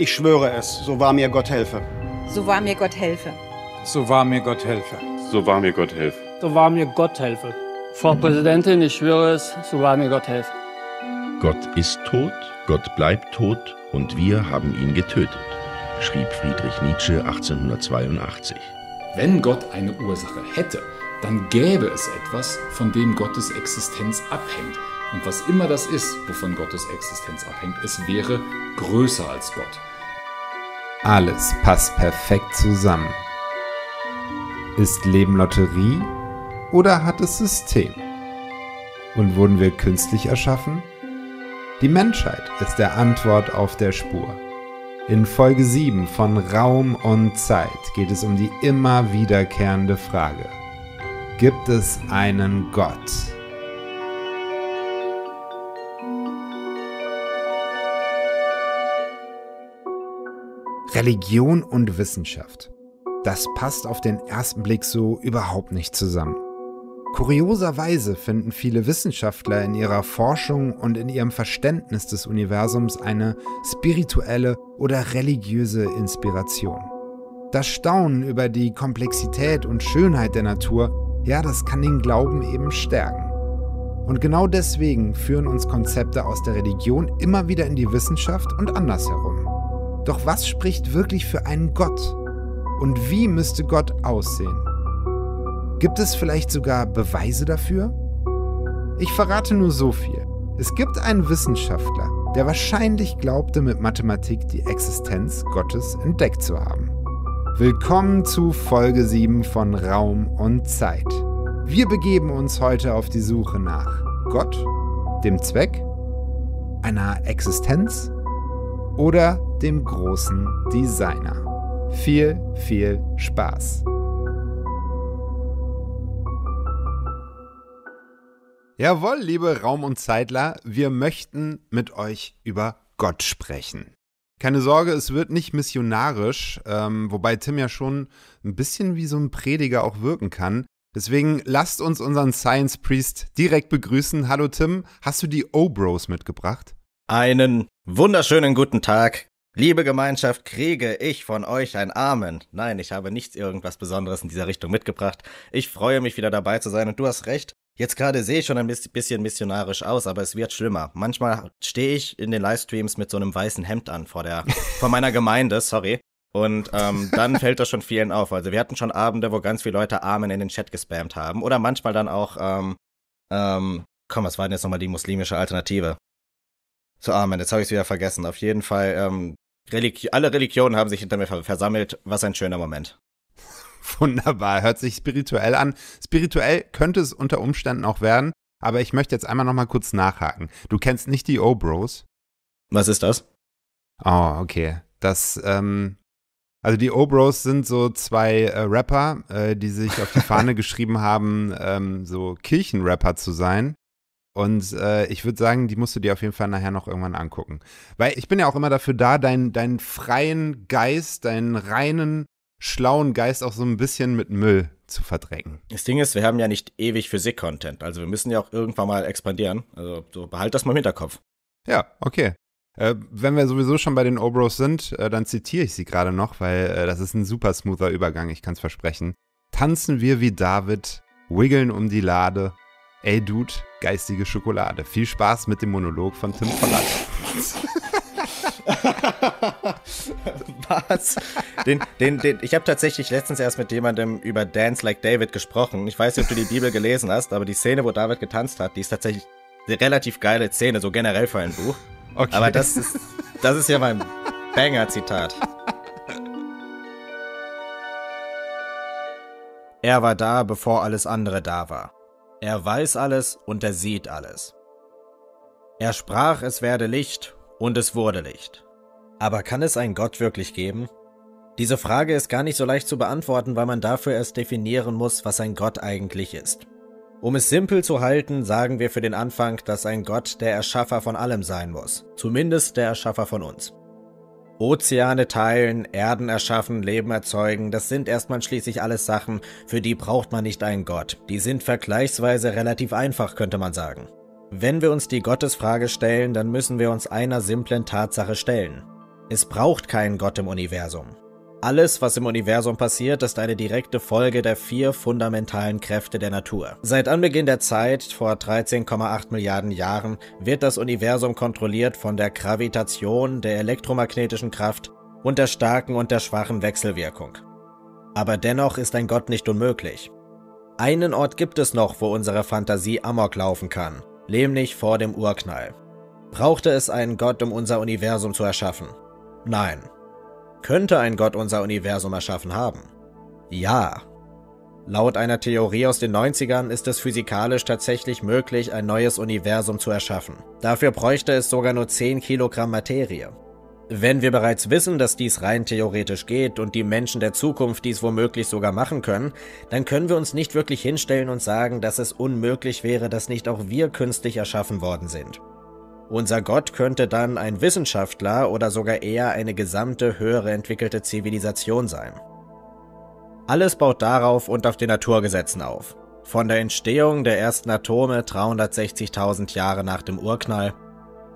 Ich schwöre es, so wahr mir Gott helfe. So wahr mir Gott helfe. So wahr mir Gott helfe. So wahr mir Gott helfe. So wahr mir Gott helfe. Frau Präsidentin, ich schwöre es, so wahr mir Gott helfe. Gott ist tot, Gott bleibt tot und wir haben ihn getötet, schrieb Friedrich Nietzsche 1882. Wenn Gott eine Ursache hätte, dann gäbe es etwas, von dem Gottes Existenz abhängt. Und was immer das ist, wovon Gottes Existenz abhängt, es wäre größer als Gott. Alles passt perfekt zusammen. Ist Leben Lotterie oder hat es System? Und wurden wir künstlich erschaffen? Die Menschheit ist der Antwort auf der Spur. In Folge 7 von Raum und Zeit geht es um die immer wiederkehrende Frage. Gibt es einen Gott? Religion und Wissenschaft. Das passt auf den ersten Blick so überhaupt nicht zusammen. Kurioserweise finden viele Wissenschaftler in ihrer Forschung und in ihrem Verständnis des Universums eine spirituelle oder religiöse Inspiration. Das Staunen über die Komplexität und Schönheit der Natur, ja, das kann den Glauben eben stärken. Und genau deswegen führen uns Konzepte aus der Religion immer wieder in die Wissenschaft und andersherum. Doch was spricht wirklich für einen Gott? Und wie müsste Gott aussehen? Gibt es vielleicht sogar Beweise dafür? Ich verrate nur so viel. Es gibt einen Wissenschaftler, der wahrscheinlich glaubte, mit Mathematik die Existenz Gottes entdeckt zu haben. Willkommen zu Folge 7 von Raum und Zeit. Wir begeben uns heute auf die Suche nach Gott, dem Zweck, einer Existenz oder dem großen Designer. Viel, viel Spaß! Jawohl, liebe Raum- und Zeitler, wir möchten mit euch über Gott sprechen. Keine Sorge, es wird nicht missionarisch, ähm, wobei Tim ja schon ein bisschen wie so ein Prediger auch wirken kann. Deswegen lasst uns unseren Science Priest direkt begrüßen. Hallo Tim, hast du die O-Bros mitgebracht? Einen wunderschönen guten Tag. Liebe Gemeinschaft, kriege ich von euch ein Amen. Nein, ich habe nichts irgendwas Besonderes in dieser Richtung mitgebracht. Ich freue mich wieder dabei zu sein und du hast recht. Jetzt gerade sehe ich schon ein bisschen missionarisch aus, aber es wird schlimmer. Manchmal stehe ich in den Livestreams mit so einem weißen Hemd an vor der, vor meiner Gemeinde, sorry. Und ähm, dann fällt das schon vielen auf. Also wir hatten schon Abende, wo ganz viele Leute Amen in den Chat gespammt haben. Oder manchmal dann auch, ähm, ähm, komm, was war denn jetzt nochmal die muslimische Alternative? So, Amen. Ah, jetzt habe ich es wieder vergessen. Auf jeden Fall, ähm, Religi alle Religionen haben sich hinter mir versammelt. Was ein schöner Moment. Wunderbar, hört sich spirituell an. Spirituell könnte es unter Umständen auch werden, aber ich möchte jetzt einmal noch mal kurz nachhaken. Du kennst nicht die O-Bros? Was ist das? Oh, okay. Das, ähm, also die O-Bros sind so zwei äh, Rapper, äh, die sich auf die Fahne geschrieben haben, ähm, so Kirchenrapper zu sein. Und äh, ich würde sagen, die musst du dir auf jeden Fall nachher noch irgendwann angucken. Weil ich bin ja auch immer dafür da, deinen, deinen freien Geist, deinen reinen, schlauen Geist auch so ein bisschen mit Müll zu verdrängen. Das Ding ist, wir haben ja nicht ewig Physik-Content. Also wir müssen ja auch irgendwann mal expandieren. Also so behalt das mal im Hinterkopf. Ja, okay. Äh, wenn wir sowieso schon bei den Obros sind, äh, dann zitiere ich sie gerade noch, weil äh, das ist ein super smoother Übergang, ich kann es versprechen. Tanzen wir wie David, wiggeln um die Lade Ey Dude, geistige Schokolade. Viel Spaß mit dem Monolog von Tim Pollard. Was? Den, den, den, ich habe tatsächlich letztens erst mit jemandem über Dance Like David gesprochen. Ich weiß nicht, ob du die Bibel gelesen hast, aber die Szene, wo David getanzt hat, die ist tatsächlich eine relativ geile Szene, so generell für ein Buch. Okay. Aber das ist, das ist ja mein Banger-Zitat. Er war da, bevor alles andere da war. Er weiß alles und er sieht alles. Er sprach, es werde Licht und es wurde Licht. Aber kann es einen Gott wirklich geben? Diese Frage ist gar nicht so leicht zu beantworten, weil man dafür erst definieren muss, was ein Gott eigentlich ist. Um es simpel zu halten, sagen wir für den Anfang, dass ein Gott der Erschaffer von allem sein muss, zumindest der Erschaffer von uns. Ozeane teilen, Erden erschaffen, Leben erzeugen, das sind erstmal schließlich alles Sachen, für die braucht man nicht einen Gott. Die sind vergleichsweise relativ einfach, könnte man sagen. Wenn wir uns die Gottesfrage stellen, dann müssen wir uns einer simplen Tatsache stellen. Es braucht keinen Gott im Universum. Alles, was im Universum passiert, ist eine direkte Folge der vier fundamentalen Kräfte der Natur. Seit Anbeginn der Zeit, vor 13,8 Milliarden Jahren, wird das Universum kontrolliert von der Gravitation, der elektromagnetischen Kraft und der starken und der schwachen Wechselwirkung. Aber dennoch ist ein Gott nicht unmöglich. Einen Ort gibt es noch, wo unsere Fantasie Amok laufen kann, nämlich vor dem Urknall. Brauchte es einen Gott, um unser Universum zu erschaffen? Nein könnte ein Gott unser Universum erschaffen haben? Ja. Laut einer Theorie aus den 90ern ist es physikalisch tatsächlich möglich, ein neues Universum zu erschaffen. Dafür bräuchte es sogar nur 10 Kilogramm Materie. Wenn wir bereits wissen, dass dies rein theoretisch geht und die Menschen der Zukunft dies womöglich sogar machen können, dann können wir uns nicht wirklich hinstellen und sagen, dass es unmöglich wäre, dass nicht auch wir künstlich erschaffen worden sind. Unser Gott könnte dann ein Wissenschaftler oder sogar eher eine gesamte höhere entwickelte Zivilisation sein. Alles baut darauf und auf den Naturgesetzen auf. Von der Entstehung der ersten Atome 360.000 Jahre nach dem Urknall,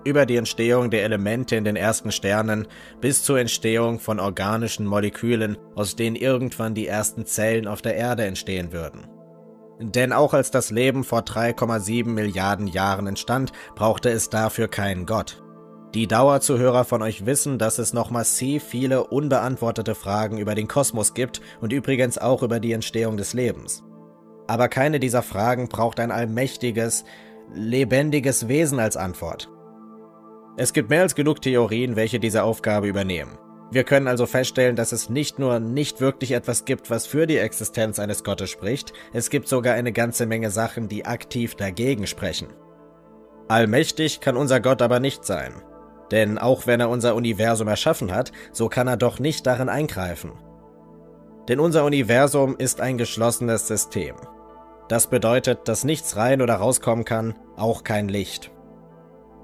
über die Entstehung der Elemente in den ersten Sternen bis zur Entstehung von organischen Molekülen, aus denen irgendwann die ersten Zellen auf der Erde entstehen würden. Denn auch als das Leben vor 3,7 Milliarden Jahren entstand, brauchte es dafür keinen Gott. Die Dauerzuhörer von euch wissen, dass es noch massiv viele unbeantwortete Fragen über den Kosmos gibt und übrigens auch über die Entstehung des Lebens. Aber keine dieser Fragen braucht ein allmächtiges, lebendiges Wesen als Antwort. Es gibt mehr als genug Theorien, welche diese Aufgabe übernehmen. Wir können also feststellen, dass es nicht nur nicht wirklich etwas gibt, was für die Existenz eines Gottes spricht, es gibt sogar eine ganze Menge Sachen, die aktiv dagegen sprechen. Allmächtig kann unser Gott aber nicht sein. Denn auch wenn er unser Universum erschaffen hat, so kann er doch nicht darin eingreifen. Denn unser Universum ist ein geschlossenes System. Das bedeutet, dass nichts rein oder rauskommen kann, auch kein Licht.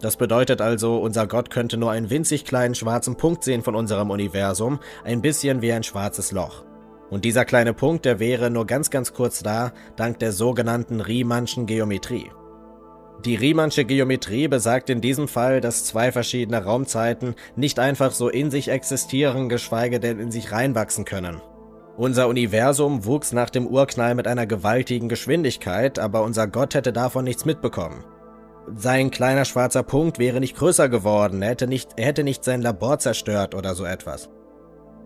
Das bedeutet also, unser Gott könnte nur einen winzig kleinen schwarzen Punkt sehen von unserem Universum, ein bisschen wie ein schwarzes Loch. Und dieser kleine Punkt, der wäre nur ganz ganz kurz da, dank der sogenannten Riemannschen Geometrie. Die Riemannsche Geometrie besagt in diesem Fall, dass zwei verschiedene Raumzeiten nicht einfach so in sich existieren, geschweige denn in sich reinwachsen können. Unser Universum wuchs nach dem Urknall mit einer gewaltigen Geschwindigkeit, aber unser Gott hätte davon nichts mitbekommen sein kleiner schwarzer Punkt wäre nicht größer geworden, er hätte nicht, er hätte nicht sein Labor zerstört oder so etwas.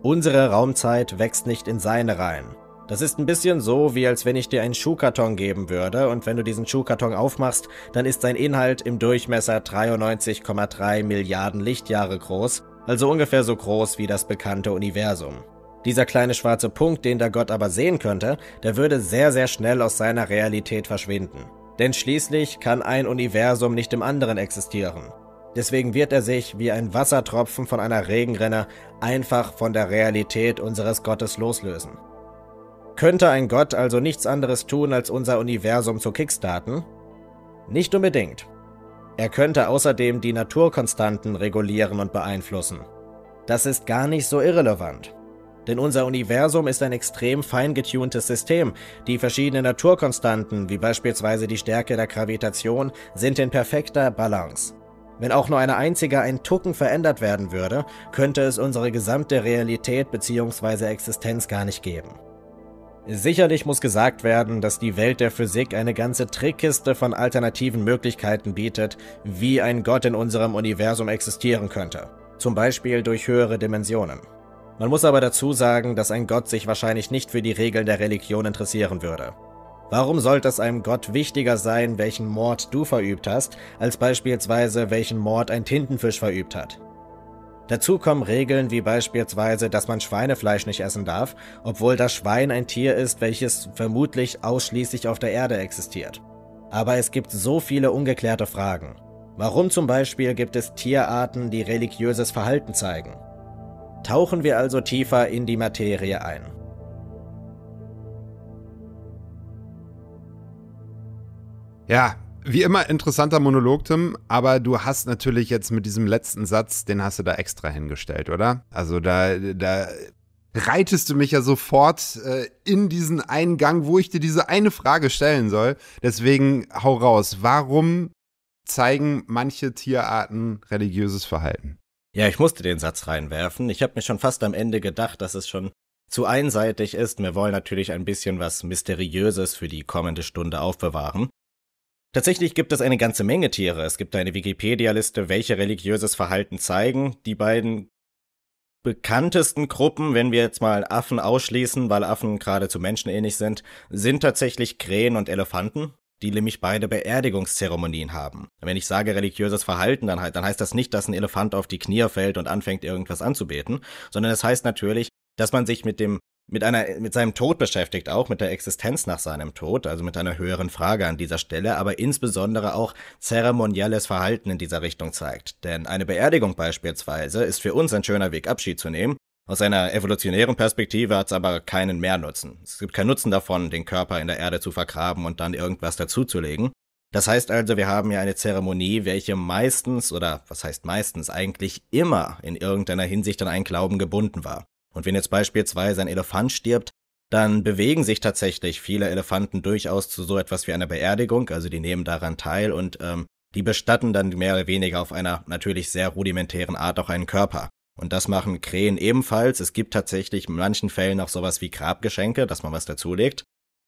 Unsere Raumzeit wächst nicht in seine Reihen. Das ist ein bisschen so, wie als wenn ich dir einen Schuhkarton geben würde und wenn du diesen Schuhkarton aufmachst, dann ist sein Inhalt im Durchmesser 93,3 Milliarden Lichtjahre groß, also ungefähr so groß wie das bekannte Universum. Dieser kleine schwarze Punkt, den der Gott aber sehen könnte, der würde sehr, sehr schnell aus seiner Realität verschwinden. Denn schließlich kann ein Universum nicht im anderen existieren. Deswegen wird er sich wie ein Wassertropfen von einer Regenrinne einfach von der Realität unseres Gottes loslösen. Könnte ein Gott also nichts anderes tun, als unser Universum zu kickstarten? Nicht unbedingt. Er könnte außerdem die Naturkonstanten regulieren und beeinflussen. Das ist gar nicht so irrelevant. Denn unser Universum ist ein extrem feingetuntes System. Die verschiedenen Naturkonstanten, wie beispielsweise die Stärke der Gravitation, sind in perfekter Balance. Wenn auch nur eine einzige ein Tucken verändert werden würde, könnte es unsere gesamte Realität bzw. Existenz gar nicht geben. Sicherlich muss gesagt werden, dass die Welt der Physik eine ganze Trickkiste von alternativen Möglichkeiten bietet, wie ein Gott in unserem Universum existieren könnte, zum Beispiel durch höhere Dimensionen. Man muss aber dazu sagen, dass ein Gott sich wahrscheinlich nicht für die Regeln der Religion interessieren würde. Warum sollte es einem Gott wichtiger sein, welchen Mord du verübt hast, als beispielsweise welchen Mord ein Tintenfisch verübt hat? Dazu kommen Regeln wie beispielsweise, dass man Schweinefleisch nicht essen darf, obwohl das Schwein ein Tier ist, welches vermutlich ausschließlich auf der Erde existiert. Aber es gibt so viele ungeklärte Fragen. Warum zum Beispiel gibt es Tierarten, die religiöses Verhalten zeigen? Tauchen wir also tiefer in die Materie ein. Ja, wie immer interessanter Monolog, Tim, aber du hast natürlich jetzt mit diesem letzten Satz, den hast du da extra hingestellt, oder? Also da, da reitest du mich ja sofort äh, in diesen Eingang, wo ich dir diese eine Frage stellen soll. Deswegen hau raus. Warum zeigen manche Tierarten religiöses Verhalten? Ja, ich musste den Satz reinwerfen. Ich habe mir schon fast am Ende gedacht, dass es schon zu einseitig ist. Wir wollen natürlich ein bisschen was Mysteriöses für die kommende Stunde aufbewahren. Tatsächlich gibt es eine ganze Menge Tiere. Es gibt eine Wikipedia-Liste, welche religiöses Verhalten zeigen. Die beiden bekanntesten Gruppen, wenn wir jetzt mal Affen ausschließen, weil Affen geradezu menschenähnlich sind, sind tatsächlich Krähen und Elefanten die nämlich beide Beerdigungszeremonien haben. Und wenn ich sage religiöses Verhalten, dann, dann heißt das nicht, dass ein Elefant auf die Knie fällt und anfängt irgendwas anzubeten, sondern es das heißt natürlich, dass man sich mit dem mit einer mit seinem Tod beschäftigt auch mit der Existenz nach seinem Tod, also mit einer höheren Frage an dieser Stelle, aber insbesondere auch zeremonielles Verhalten in dieser Richtung zeigt, denn eine Beerdigung beispielsweise ist für uns ein schöner Weg Abschied zu nehmen aus einer evolutionären Perspektive hat es aber keinen Mehrnutzen. Es gibt keinen Nutzen davon, den Körper in der Erde zu vergraben und dann irgendwas dazuzulegen. Das heißt also, wir haben ja eine Zeremonie, welche meistens oder was heißt meistens eigentlich immer in irgendeiner Hinsicht an einen Glauben gebunden war. Und wenn jetzt beispielsweise ein Elefant stirbt, dann bewegen sich tatsächlich viele Elefanten durchaus zu so etwas wie einer Beerdigung, also die nehmen daran teil und ähm, die bestatten dann mehr oder weniger auf einer natürlich sehr rudimentären Art auch einen Körper. Und das machen Krähen ebenfalls. Es gibt tatsächlich in manchen Fällen auch sowas wie Grabgeschenke, dass man was dazulegt.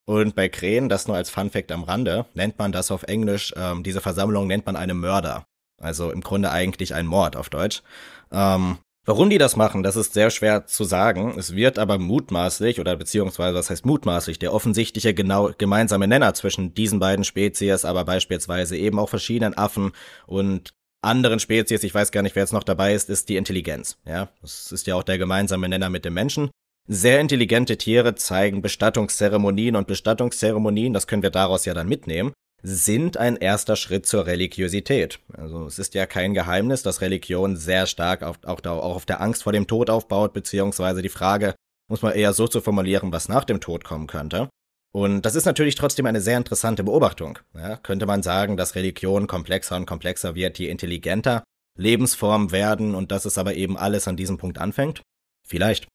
Und bei Krähen, das nur als Funfact am Rande, nennt man das auf Englisch, ähm, diese Versammlung nennt man eine Mörder. Also im Grunde eigentlich ein Mord auf Deutsch. Ähm, warum die das machen, das ist sehr schwer zu sagen. Es wird aber mutmaßlich, oder beziehungsweise was heißt mutmaßlich, der offensichtliche genau, gemeinsame Nenner zwischen diesen beiden Spezies, aber beispielsweise eben auch verschiedenen Affen und anderen Spezies, ich weiß gar nicht, wer jetzt noch dabei ist, ist die Intelligenz. Ja, das ist ja auch der gemeinsame Nenner mit dem Menschen. Sehr intelligente Tiere zeigen Bestattungszeremonien und Bestattungszeremonien, das können wir daraus ja dann mitnehmen, sind ein erster Schritt zur Religiosität. Also es ist ja kein Geheimnis, dass Religion sehr stark auf, auch, auch auf der Angst vor dem Tod aufbaut, beziehungsweise die Frage, muss man eher so zu formulieren, was nach dem Tod kommen könnte. Und das ist natürlich trotzdem eine sehr interessante Beobachtung. Ja, könnte man sagen, dass Religion komplexer und komplexer wird, je intelligenter Lebensformen werden und dass es aber eben alles an diesem Punkt anfängt? Vielleicht.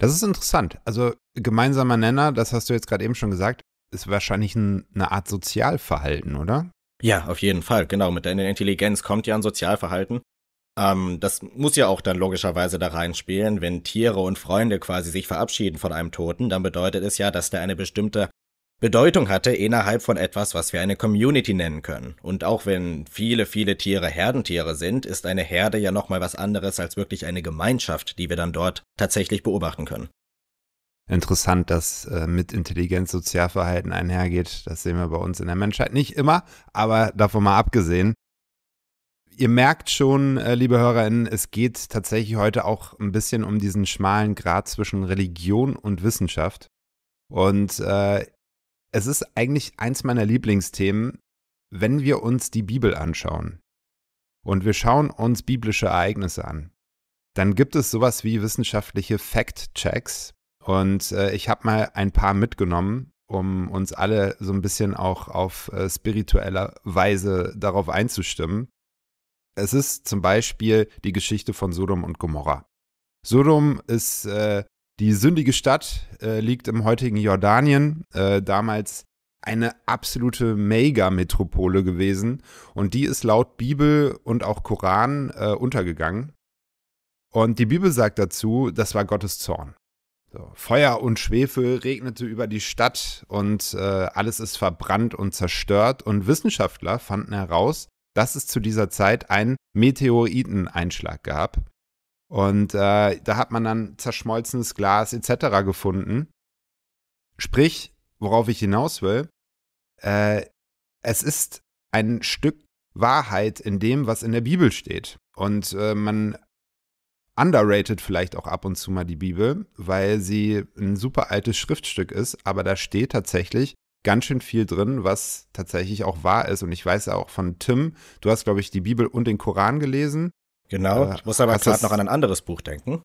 Das ist interessant. Also gemeinsamer Nenner, das hast du jetzt gerade eben schon gesagt, ist wahrscheinlich ein, eine Art Sozialverhalten, oder? Ja, auf jeden Fall. Genau, mit deiner Intelligenz kommt ja ein Sozialverhalten. Ähm, das muss ja auch dann logischerweise da reinspielen, wenn Tiere und Freunde quasi sich verabschieden von einem Toten, dann bedeutet es ja, dass der eine bestimmte Bedeutung hatte innerhalb von etwas, was wir eine Community nennen können. Und auch wenn viele, viele Tiere Herdentiere sind, ist eine Herde ja nochmal was anderes als wirklich eine Gemeinschaft, die wir dann dort tatsächlich beobachten können. Interessant, dass äh, mit Intelligenz Sozialverhalten einhergeht. Das sehen wir bei uns in der Menschheit nicht immer, aber davon mal abgesehen, ihr merkt schon, äh, liebe HörerInnen, es geht tatsächlich heute auch ein bisschen um diesen schmalen Grad zwischen Religion und Wissenschaft. Und äh, es ist eigentlich eins meiner Lieblingsthemen, wenn wir uns die Bibel anschauen und wir schauen uns biblische Ereignisse an. Dann gibt es sowas wie wissenschaftliche Fact-Checks. Und äh, ich habe mal ein paar mitgenommen, um uns alle so ein bisschen auch auf äh, spiritueller Weise darauf einzustimmen es ist zum Beispiel die Geschichte von Sodom und Gomorra. Sodom ist äh, die sündige Stadt, äh, liegt im heutigen Jordanien, äh, damals eine absolute Mega-Metropole gewesen und die ist laut Bibel und auch Koran äh, untergegangen. Und die Bibel sagt dazu, das war Gottes Zorn. So, Feuer und Schwefel regnete über die Stadt und äh, alles ist verbrannt und zerstört. Und Wissenschaftler fanden heraus, dass es zu dieser Zeit einen Meteoriteneinschlag gab. Und äh, da hat man dann zerschmolzenes Glas etc. gefunden. Sprich, worauf ich hinaus will, äh, es ist ein Stück Wahrheit in dem, was in der Bibel steht. Und äh, man underrated vielleicht auch ab und zu mal die Bibel, weil sie ein super altes Schriftstück ist, aber da steht tatsächlich ganz schön viel drin, was tatsächlich auch wahr ist. Und ich weiß auch von Tim, du hast, glaube ich, die Bibel und den Koran gelesen. Genau, äh, ich muss aber gerade noch an ein anderes Buch denken.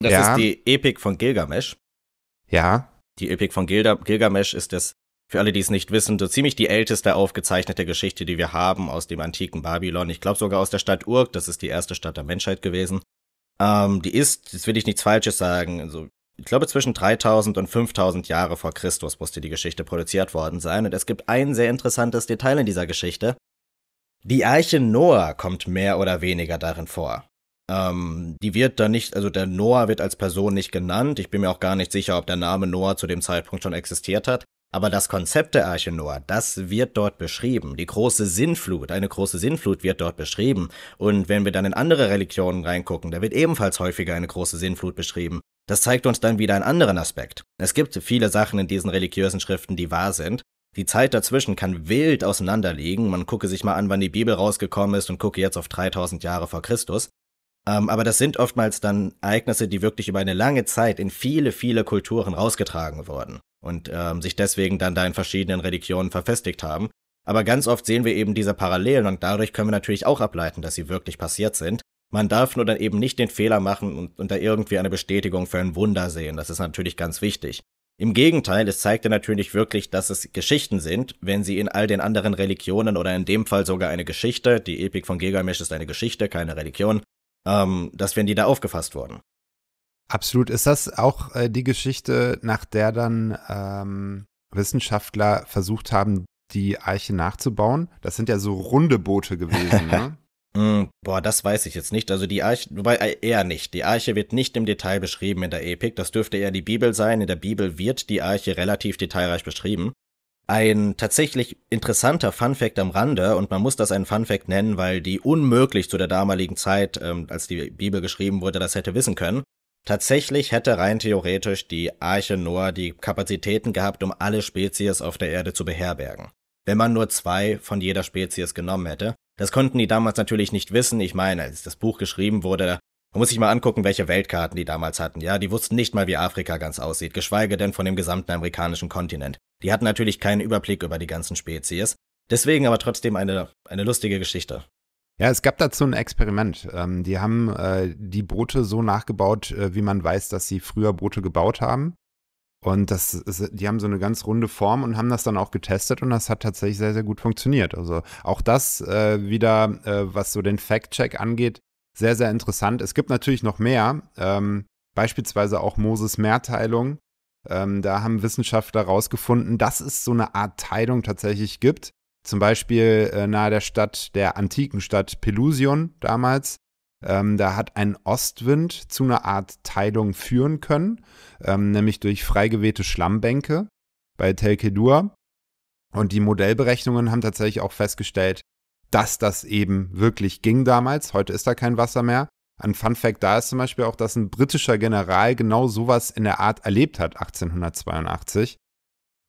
Das ja. ist die Epik von Gilgamesh. Ja. Die Epik von Gilda Gilgamesh ist das, für alle, die es nicht wissen, so ziemlich die älteste aufgezeichnete Geschichte, die wir haben aus dem antiken Babylon. Ich glaube sogar aus der Stadt Urk, das ist die erste Stadt der Menschheit gewesen. Ähm, die ist, jetzt will ich nichts Falsches sagen, also ich glaube, zwischen 3000 und 5000 Jahre vor Christus musste die Geschichte produziert worden sein. Und es gibt ein sehr interessantes Detail in dieser Geschichte. Die Arche Noah kommt mehr oder weniger darin vor. Ähm, die wird da nicht, also der Noah wird als Person nicht genannt. Ich bin mir auch gar nicht sicher, ob der Name Noah zu dem Zeitpunkt schon existiert hat. Aber das Konzept der Arche Noah, das wird dort beschrieben. Die große Sinnflut, eine große Sinnflut wird dort beschrieben. Und wenn wir dann in andere Religionen reingucken, da wird ebenfalls häufiger eine große Sinnflut beschrieben. Das zeigt uns dann wieder einen anderen Aspekt. Es gibt viele Sachen in diesen religiösen Schriften, die wahr sind. Die Zeit dazwischen kann wild auseinanderliegen. Man gucke sich mal an, wann die Bibel rausgekommen ist und gucke jetzt auf 3000 Jahre vor Christus. Ähm, aber das sind oftmals dann Ereignisse, die wirklich über eine lange Zeit in viele, viele Kulturen rausgetragen wurden und ähm, sich deswegen dann da in verschiedenen Religionen verfestigt haben. Aber ganz oft sehen wir eben diese Parallelen und dadurch können wir natürlich auch ableiten, dass sie wirklich passiert sind. Man darf nur dann eben nicht den Fehler machen und, und da irgendwie eine Bestätigung für ein Wunder sehen. Das ist natürlich ganz wichtig. Im Gegenteil, es zeigt ja natürlich wirklich, dass es Geschichten sind, wenn sie in all den anderen Religionen oder in dem Fall sogar eine Geschichte, die Epik von Gilgamesh ist eine Geschichte, keine Religion, ähm, dass wenn die da aufgefasst wurden. Absolut. Ist das auch äh, die Geschichte, nach der dann ähm, Wissenschaftler versucht haben, die Eiche nachzubauen? Das sind ja so runde Boote gewesen, ne? Hm, boah, das weiß ich jetzt nicht. Also die Arche, wobei äh, eher nicht. Die Arche wird nicht im Detail beschrieben in der Epik. Das dürfte eher die Bibel sein. In der Bibel wird die Arche relativ detailreich beschrieben. Ein tatsächlich interessanter Funfact am Rande, und man muss das einen Funfact nennen, weil die unmöglich zu der damaligen Zeit, ähm, als die Bibel geschrieben wurde, das hätte wissen können. Tatsächlich hätte rein theoretisch die Arche Noah die Kapazitäten gehabt, um alle Spezies auf der Erde zu beherbergen. Wenn man nur zwei von jeder Spezies genommen hätte. Das konnten die damals natürlich nicht wissen. Ich meine, als das Buch geschrieben wurde, man muss sich mal angucken, welche Weltkarten die damals hatten. Ja, die wussten nicht mal, wie Afrika ganz aussieht, geschweige denn von dem gesamten amerikanischen Kontinent. Die hatten natürlich keinen Überblick über die ganzen Spezies. Deswegen aber trotzdem eine, eine lustige Geschichte. Ja, es gab dazu ein Experiment. Ähm, die haben äh, die Boote so nachgebaut, äh, wie man weiß, dass sie früher Boote gebaut haben. Und das ist, die haben so eine ganz runde Form und haben das dann auch getestet und das hat tatsächlich sehr, sehr gut funktioniert. Also auch das äh, wieder, äh, was so den Fact-Check angeht, sehr, sehr interessant. Es gibt natürlich noch mehr, ähm, beispielsweise auch Moses Mehrteilung. Ähm, da haben Wissenschaftler herausgefunden, dass es so eine Art Teilung tatsächlich gibt zum Beispiel äh, nahe der Stadt, der antiken Stadt Pelusion damals. Ähm, da hat ein Ostwind zu einer Art Teilung führen können, ähm, nämlich durch freigewehte Schlammbänke bei Tel Kedur. Und die Modellberechnungen haben tatsächlich auch festgestellt, dass das eben wirklich ging damals. Heute ist da kein Wasser mehr. Ein Fun Fact da ist zum Beispiel auch, dass ein britischer General genau sowas in der Art erlebt hat, 1882.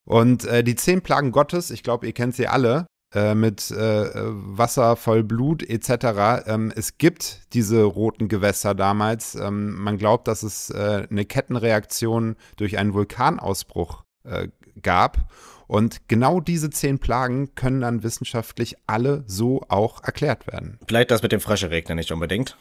Und äh, die zehn Plagen Gottes, ich glaube, ihr kennt sie alle, äh, mit äh, Wasser voll Blut etc. Ähm, es gibt diese roten Gewässer damals. Ähm, man glaubt, dass es äh, eine Kettenreaktion durch einen Vulkanausbruch äh, gab. Und genau diese zehn Plagen können dann wissenschaftlich alle so auch erklärt werden. Vielleicht das mit dem Frösche nicht unbedingt.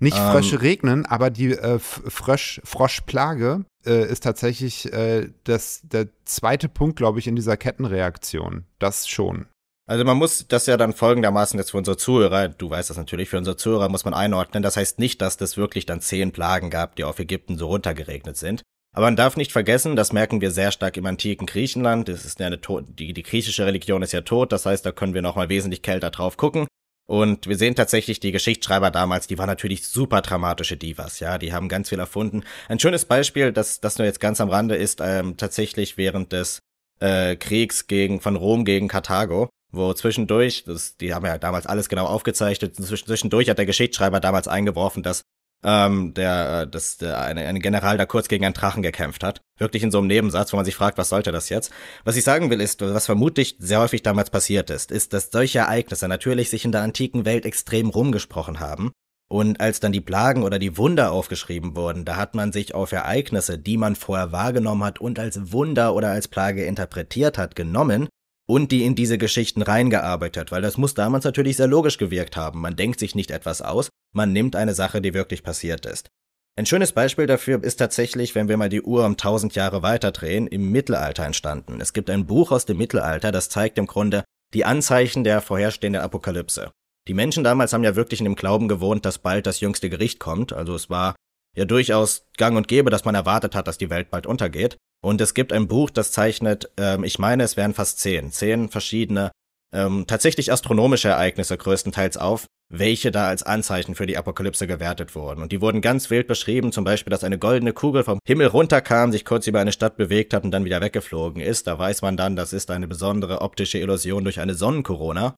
Nicht ähm, regnen, aber die äh, Frösch, Froschplage äh, ist tatsächlich äh, das, der zweite Punkt, glaube ich, in dieser Kettenreaktion. Das schon. Also man muss das ja dann folgendermaßen jetzt für unsere Zuhörer, du weißt das natürlich, für unsere Zuhörer muss man einordnen. Das heißt nicht, dass das wirklich dann zehn Plagen gab, die auf Ägypten so runtergeregnet sind. Aber man darf nicht vergessen, das merken wir sehr stark im antiken Griechenland. Das ist ja eine to die, die griechische Religion ist ja tot, das heißt, da können wir nochmal wesentlich kälter drauf gucken. Und wir sehen tatsächlich die Geschichtsschreiber damals, die waren natürlich super dramatische Divas, ja, die haben ganz viel erfunden. Ein schönes Beispiel, das, das nur jetzt ganz am Rande ist, ähm, tatsächlich während des äh, Kriegs gegen, von Rom gegen Karthago, wo zwischendurch, das, die haben ja damals alles genau aufgezeichnet, zwischendurch hat der Geschichtsschreiber damals eingeworfen, dass ähm, der, äh, das, der eine, ein General da kurz gegen einen Drachen gekämpft hat. Wirklich in so einem Nebensatz, wo man sich fragt, was sollte das jetzt? Was ich sagen will, ist, was vermutlich sehr häufig damals passiert ist, ist, dass solche Ereignisse natürlich sich in der antiken Welt extrem rumgesprochen haben. Und als dann die Plagen oder die Wunder aufgeschrieben wurden, da hat man sich auf Ereignisse, die man vorher wahrgenommen hat und als Wunder oder als Plage interpretiert hat, genommen und die in diese Geschichten reingearbeitet, weil das muss damals natürlich sehr logisch gewirkt haben. Man denkt sich nicht etwas aus, man nimmt eine Sache, die wirklich passiert ist. Ein schönes Beispiel dafür ist tatsächlich, wenn wir mal die Uhr um tausend Jahre weiterdrehen, im Mittelalter entstanden. Es gibt ein Buch aus dem Mittelalter, das zeigt im Grunde die Anzeichen der vorherstehenden Apokalypse. Die Menschen damals haben ja wirklich in dem Glauben gewohnt, dass bald das jüngste Gericht kommt, also es war ja durchaus gang und gäbe, dass man erwartet hat, dass die Welt bald untergeht. Und es gibt ein Buch, das zeichnet, ähm, ich meine, es wären fast zehn, zehn verschiedene ähm, tatsächlich astronomische Ereignisse größtenteils auf, welche da als Anzeichen für die Apokalypse gewertet wurden. Und die wurden ganz wild beschrieben, zum Beispiel, dass eine goldene Kugel vom Himmel runterkam, sich kurz über eine Stadt bewegt hat und dann wieder weggeflogen ist. Da weiß man dann, das ist eine besondere optische Illusion durch eine Sonnenkorona.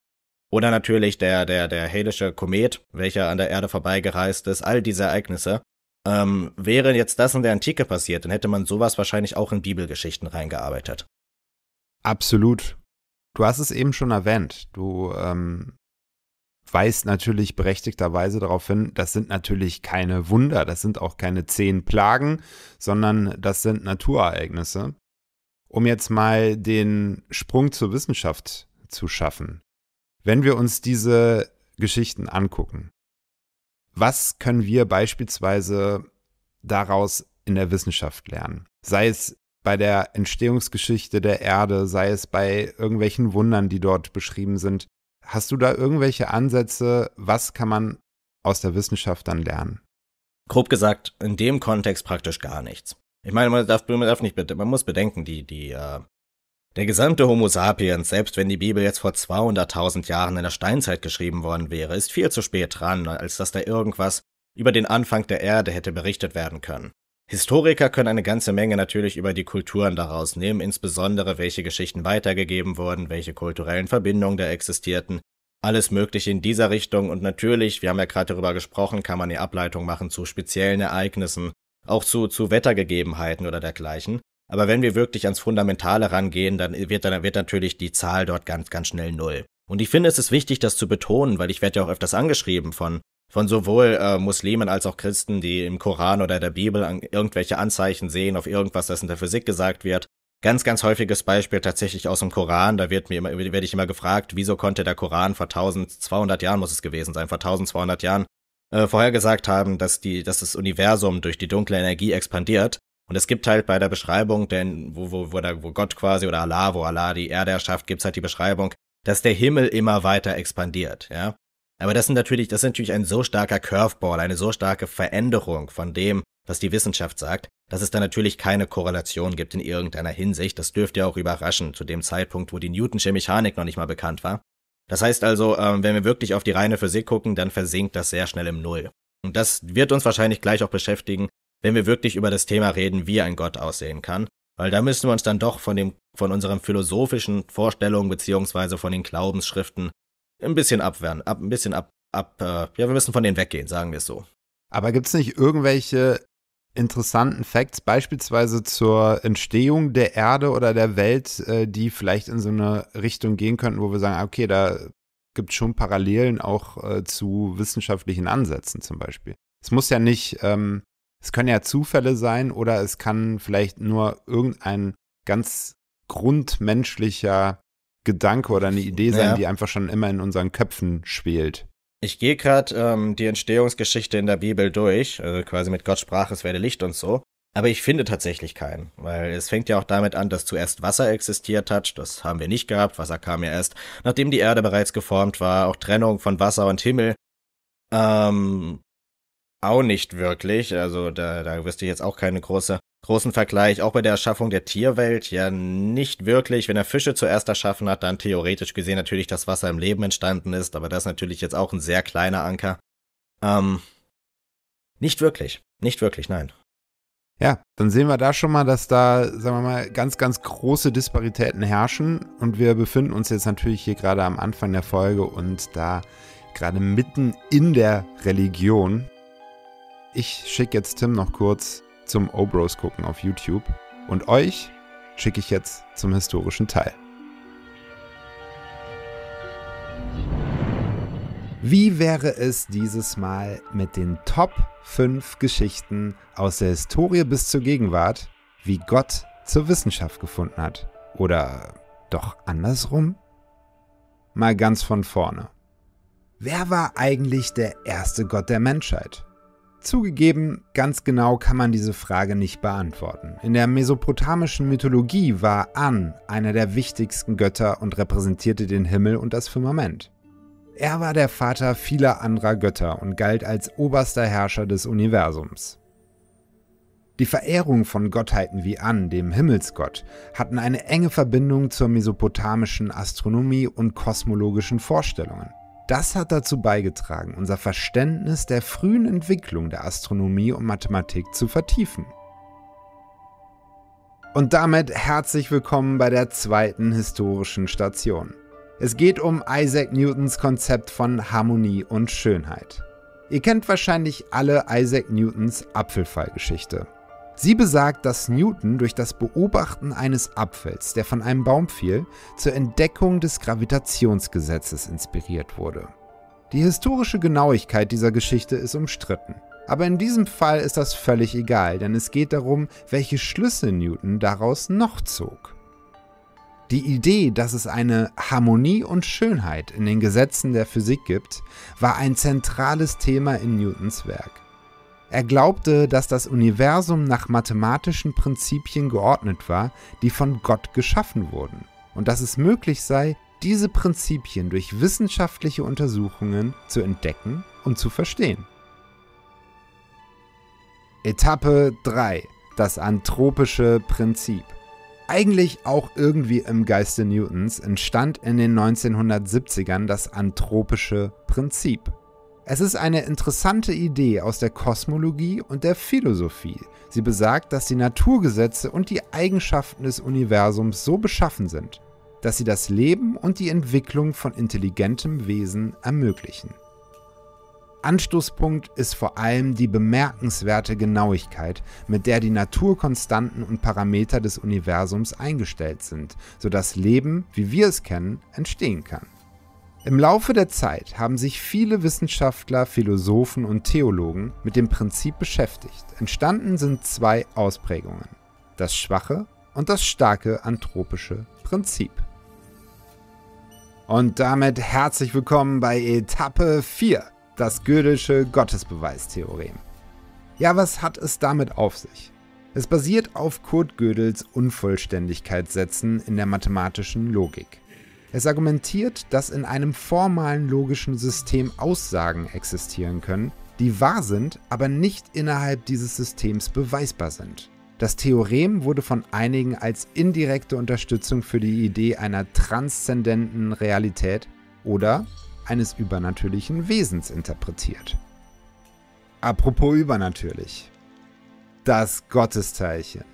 Oder natürlich der, der, der helische Komet, welcher an der Erde vorbeigereist ist, all diese Ereignisse. Ähm, wäre jetzt das in der Antike passiert, dann hätte man sowas wahrscheinlich auch in Bibelgeschichten reingearbeitet. Absolut. Du hast es eben schon erwähnt. Du ähm, weist natürlich berechtigterweise darauf hin, das sind natürlich keine Wunder, das sind auch keine zehn Plagen, sondern das sind Naturereignisse. Um jetzt mal den Sprung zur Wissenschaft zu schaffen. Wenn wir uns diese Geschichten angucken, was können wir beispielsweise daraus in der Wissenschaft lernen? Sei es bei der Entstehungsgeschichte der Erde, sei es bei irgendwelchen Wundern, die dort beschrieben sind. Hast du da irgendwelche Ansätze? Was kann man aus der Wissenschaft dann lernen? Grob gesagt, in dem Kontext praktisch gar nichts. Ich meine, man darf, man darf nicht, man muss bedenken, die, die, äh, der gesamte Homo sapiens, selbst wenn die Bibel jetzt vor 200.000 Jahren in der Steinzeit geschrieben worden wäre, ist viel zu spät dran, als dass da irgendwas über den Anfang der Erde hätte berichtet werden können. Historiker können eine ganze Menge natürlich über die Kulturen daraus nehmen, insbesondere welche Geschichten weitergegeben wurden, welche kulturellen Verbindungen da existierten, alles Mögliche in dieser Richtung und natürlich, wir haben ja gerade darüber gesprochen, kann man die Ableitung machen zu speziellen Ereignissen, auch zu, zu Wettergegebenheiten oder dergleichen. Aber wenn wir wirklich ans Fundamentale rangehen, dann wird, dann wird natürlich die Zahl dort ganz, ganz schnell null. Und ich finde, es ist wichtig, das zu betonen, weil ich werde ja auch öfters angeschrieben von von sowohl äh, Muslimen als auch Christen, die im Koran oder der Bibel an irgendwelche Anzeichen sehen auf irgendwas, das in der Physik gesagt wird. Ganz, ganz häufiges Beispiel tatsächlich aus dem Koran. Da wird mir immer, werde ich immer gefragt, wieso konnte der Koran vor 1200 Jahren muss es gewesen sein, vor 1200 Jahren äh, vorhergesagt haben, dass die, dass das Universum durch die dunkle Energie expandiert. Und es gibt halt bei der Beschreibung, denn wo, wo, wo, da, wo Gott quasi oder Allah, wo Allah die Erde erschafft, gibt's halt die Beschreibung, dass der Himmel immer weiter expandiert, ja. Aber das sind natürlich, das ist natürlich ein so starker Curveball, eine so starke Veränderung von dem, was die Wissenschaft sagt, dass es da natürlich keine Korrelation gibt in irgendeiner Hinsicht. Das dürfte ja auch überraschen zu dem Zeitpunkt, wo die Newtonsche Mechanik noch nicht mal bekannt war. Das heißt also, ähm, wenn wir wirklich auf die reine Physik gucken, dann versinkt das sehr schnell im Null. Und das wird uns wahrscheinlich gleich auch beschäftigen, wenn wir wirklich über das Thema reden, wie ein Gott aussehen kann. Weil da müssen wir uns dann doch von dem, von unseren philosophischen Vorstellungen beziehungsweise von den Glaubensschriften ein bisschen abwehren, ab, ein bisschen ab, ab, äh, ja, wir müssen von denen weggehen, sagen wir es so. Aber gibt es nicht irgendwelche interessanten Facts, beispielsweise zur Entstehung der Erde oder der Welt, äh, die vielleicht in so eine Richtung gehen könnten, wo wir sagen, ah, okay, da gibt es schon Parallelen auch äh, zu wissenschaftlichen Ansätzen zum Beispiel. Es muss ja nicht, ähm, es können ja Zufälle sein oder es kann vielleicht nur irgendein ganz grundmenschlicher Gedanke oder eine Idee sein, ja. die einfach schon immer in unseren Köpfen schwelt. Ich gehe gerade ähm, die Entstehungsgeschichte in der Bibel durch, also quasi mit Gott sprach, es werde Licht und so. Aber ich finde tatsächlich keinen, weil es fängt ja auch damit an, dass zuerst Wasser existiert hat. Das haben wir nicht gehabt. Wasser kam ja erst, nachdem die Erde bereits geformt war. Auch Trennung von Wasser und Himmel. Ähm, auch nicht wirklich. Also da, da wüsste ich jetzt auch keine große großen Vergleich auch bei der Erschaffung der Tierwelt ja nicht wirklich. Wenn er Fische zuerst erschaffen hat, dann theoretisch gesehen natürlich das Wasser im Leben entstanden ist, aber das ist natürlich jetzt auch ein sehr kleiner Anker. Ähm, nicht wirklich, nicht wirklich, nein. Ja, dann sehen wir da schon mal, dass da, sagen wir mal, ganz, ganz große Disparitäten herrschen. Und wir befinden uns jetzt natürlich hier gerade am Anfang der Folge und da gerade mitten in der Religion. Ich schicke jetzt Tim noch kurz zum Obros gucken auf YouTube. Und euch schicke ich jetzt zum historischen Teil. Wie wäre es dieses Mal mit den Top 5 Geschichten aus der Historie bis zur Gegenwart, wie Gott zur Wissenschaft gefunden hat? Oder doch andersrum? Mal ganz von vorne. Wer war eigentlich der erste Gott der Menschheit? Zugegeben, ganz genau kann man diese Frage nicht beantworten. In der mesopotamischen Mythologie war An einer der wichtigsten Götter und repräsentierte den Himmel und das Firmament. Er war der Vater vieler anderer Götter und galt als oberster Herrscher des Universums. Die Verehrung von Gottheiten wie An, dem Himmelsgott, hatten eine enge Verbindung zur mesopotamischen Astronomie und kosmologischen Vorstellungen. Das hat dazu beigetragen, unser Verständnis der frühen Entwicklung der Astronomie und Mathematik zu vertiefen. Und damit herzlich willkommen bei der zweiten historischen Station. Es geht um Isaac Newtons Konzept von Harmonie und Schönheit. Ihr kennt wahrscheinlich alle Isaac Newtons Apfelfallgeschichte. Sie besagt, dass Newton durch das Beobachten eines Apfels, der von einem Baum fiel, zur Entdeckung des Gravitationsgesetzes inspiriert wurde. Die historische Genauigkeit dieser Geschichte ist umstritten. Aber in diesem Fall ist das völlig egal, denn es geht darum, welche Schlüsse Newton daraus noch zog. Die Idee, dass es eine Harmonie und Schönheit in den Gesetzen der Physik gibt, war ein zentrales Thema in Newtons Werk. Er glaubte, dass das Universum nach mathematischen Prinzipien geordnet war, die von Gott geschaffen wurden, und dass es möglich sei, diese Prinzipien durch wissenschaftliche Untersuchungen zu entdecken und zu verstehen. Etappe 3. Das anthropische Prinzip. Eigentlich auch irgendwie im Geiste Newtons entstand in den 1970ern das anthropische Prinzip. Es ist eine interessante Idee aus der Kosmologie und der Philosophie. Sie besagt, dass die Naturgesetze und die Eigenschaften des Universums so beschaffen sind, dass sie das Leben und die Entwicklung von intelligentem Wesen ermöglichen. Anstoßpunkt ist vor allem die bemerkenswerte Genauigkeit, mit der die Naturkonstanten und Parameter des Universums eingestellt sind, sodass Leben, wie wir es kennen, entstehen kann. Im Laufe der Zeit haben sich viele Wissenschaftler, Philosophen und Theologen mit dem Prinzip beschäftigt. Entstanden sind zwei Ausprägungen, das schwache und das starke anthropische Prinzip. Und damit herzlich willkommen bei Etappe 4, das Gödelsche Gottesbeweistheorem. Ja, was hat es damit auf sich? Es basiert auf Kurt Gödels Unvollständigkeitssätzen in der mathematischen Logik. Es argumentiert, dass in einem formalen logischen System Aussagen existieren können, die wahr sind, aber nicht innerhalb dieses Systems beweisbar sind. Das Theorem wurde von einigen als indirekte Unterstützung für die Idee einer transzendenten Realität oder eines übernatürlichen Wesens interpretiert. Apropos übernatürlich. Das Gottesteilchen.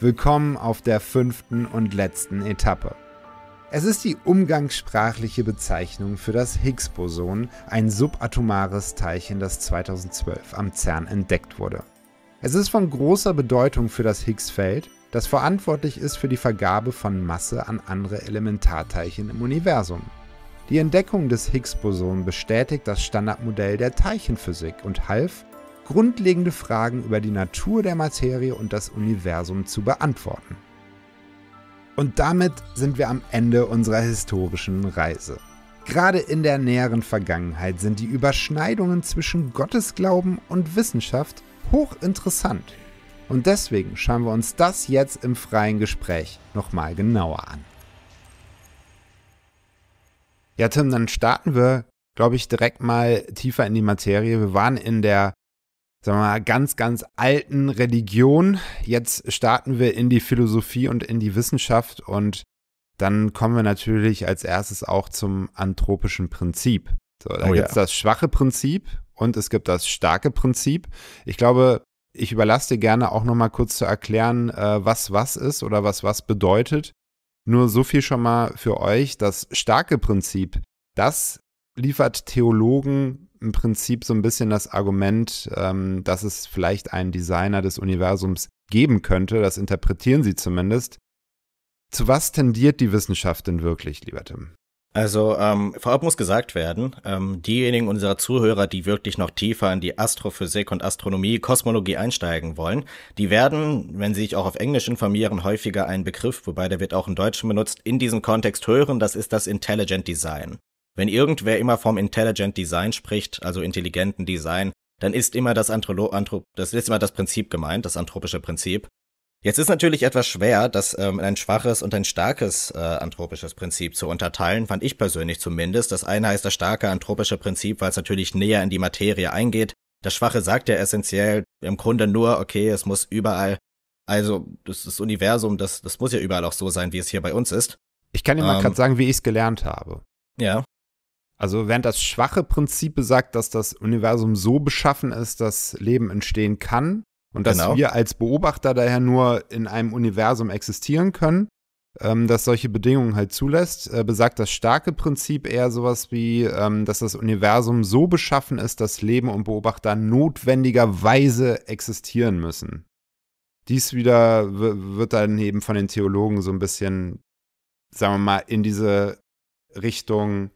Willkommen auf der fünften und letzten Etappe. Es ist die umgangssprachliche Bezeichnung für das Higgs-Boson, ein subatomares Teilchen, das 2012 am CERN entdeckt wurde. Es ist von großer Bedeutung für das Higgs-Feld, das verantwortlich ist für die Vergabe von Masse an andere Elementarteilchen im Universum. Die Entdeckung des Higgs-Bosons bestätigt das Standardmodell der Teilchenphysik und half, grundlegende Fragen über die Natur der Materie und das Universum zu beantworten. Und damit sind wir am Ende unserer historischen Reise. Gerade in der näheren Vergangenheit sind die Überschneidungen zwischen Gottesglauben und Wissenschaft hochinteressant. Und deswegen schauen wir uns das jetzt im freien Gespräch nochmal genauer an. Ja, Tim, dann starten wir, glaube ich, direkt mal tiefer in die Materie. Wir waren in der sagen wir mal, ganz, ganz alten Religion. Jetzt starten wir in die Philosophie und in die Wissenschaft und dann kommen wir natürlich als erstes auch zum anthropischen Prinzip. So, da oh, gibt es ja. das schwache Prinzip und es gibt das starke Prinzip. Ich glaube, ich überlasse dir gerne auch nochmal kurz zu erklären, äh, was was ist oder was was bedeutet. Nur so viel schon mal für euch. Das starke Prinzip, das liefert Theologen im Prinzip so ein bisschen das Argument, ähm, dass es vielleicht einen Designer des Universums geben könnte. Das interpretieren sie zumindest. Zu was tendiert die Wissenschaft denn wirklich, lieber Tim? Also ähm, vorab muss gesagt werden, ähm, diejenigen unserer Zuhörer, die wirklich noch tiefer in die Astrophysik und Astronomie, Kosmologie einsteigen wollen, die werden, wenn sie sich auch auf Englisch informieren, häufiger einen Begriff, wobei der wird auch im Deutschen benutzt, in diesem Kontext hören, das ist das Intelligent Design. Wenn irgendwer immer vom Intelligent Design spricht, also intelligenten Design, dann ist immer das, Antrolo Anthrop das, ist immer das Prinzip gemeint, das anthropische Prinzip. Jetzt ist natürlich etwas schwer, das ähm, ein schwaches und ein starkes äh, anthropisches Prinzip zu unterteilen, fand ich persönlich zumindest. Das eine heißt das starke anthropische Prinzip, weil es natürlich näher in die Materie eingeht. Das Schwache sagt ja essentiell im Grunde nur, okay, es muss überall, also das, das Universum, das, das muss ja überall auch so sein, wie es hier bei uns ist. Ich kann dir mal ähm, gerade sagen, wie ich es gelernt habe. Ja. Also während das schwache Prinzip besagt, dass das Universum so beschaffen ist, dass Leben entstehen kann und dass genau. wir als Beobachter daher nur in einem Universum existieren können, ähm, das solche Bedingungen halt zulässt, äh, besagt das starke Prinzip eher sowas wie, ähm, dass das Universum so beschaffen ist, dass Leben und Beobachter notwendigerweise existieren müssen. Dies wieder wird dann eben von den Theologen so ein bisschen, sagen wir mal, in diese Richtung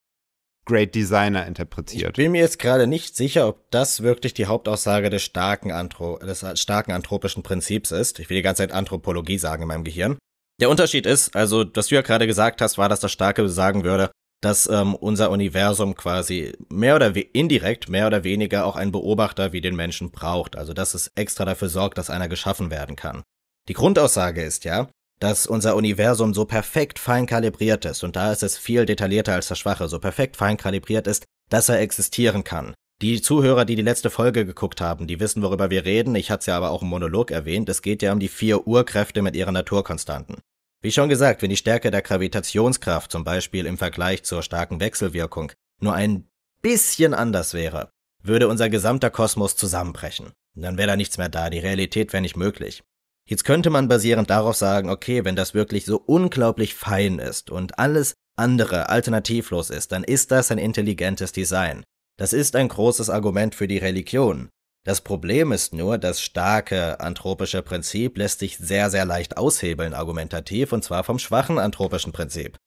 Great Designer interpretiert. Ich bin mir jetzt gerade nicht sicher, ob das wirklich die Hauptaussage des starken, Anthro des starken anthropischen Prinzips ist. Ich will die ganze Zeit Anthropologie sagen in meinem Gehirn. Der Unterschied ist, also, was du ja gerade gesagt hast, war, dass das Starke sagen würde, dass ähm, unser Universum quasi mehr oder indirekt, mehr oder weniger auch einen Beobachter wie den Menschen braucht. Also, dass es extra dafür sorgt, dass einer geschaffen werden kann. Die Grundaussage ist ja, dass unser Universum so perfekt fein kalibriert ist, und da ist es viel detaillierter als das Schwache, so perfekt fein kalibriert ist, dass er existieren kann. Die Zuhörer, die die letzte Folge geguckt haben, die wissen, worüber wir reden. Ich hatte es ja aber auch im Monolog erwähnt. Es geht ja um die vier Urkräfte mit ihren Naturkonstanten. Wie schon gesagt, wenn die Stärke der Gravitationskraft zum Beispiel im Vergleich zur starken Wechselwirkung nur ein bisschen anders wäre, würde unser gesamter Kosmos zusammenbrechen. Dann wäre da nichts mehr da, die Realität wäre nicht möglich. Jetzt könnte man basierend darauf sagen, okay, wenn das wirklich so unglaublich fein ist und alles andere alternativlos ist, dann ist das ein intelligentes Design. Das ist ein großes Argument für die Religion. Das Problem ist nur, das starke anthropische Prinzip lässt sich sehr, sehr leicht aushebeln argumentativ, und zwar vom schwachen anthropischen Prinzip.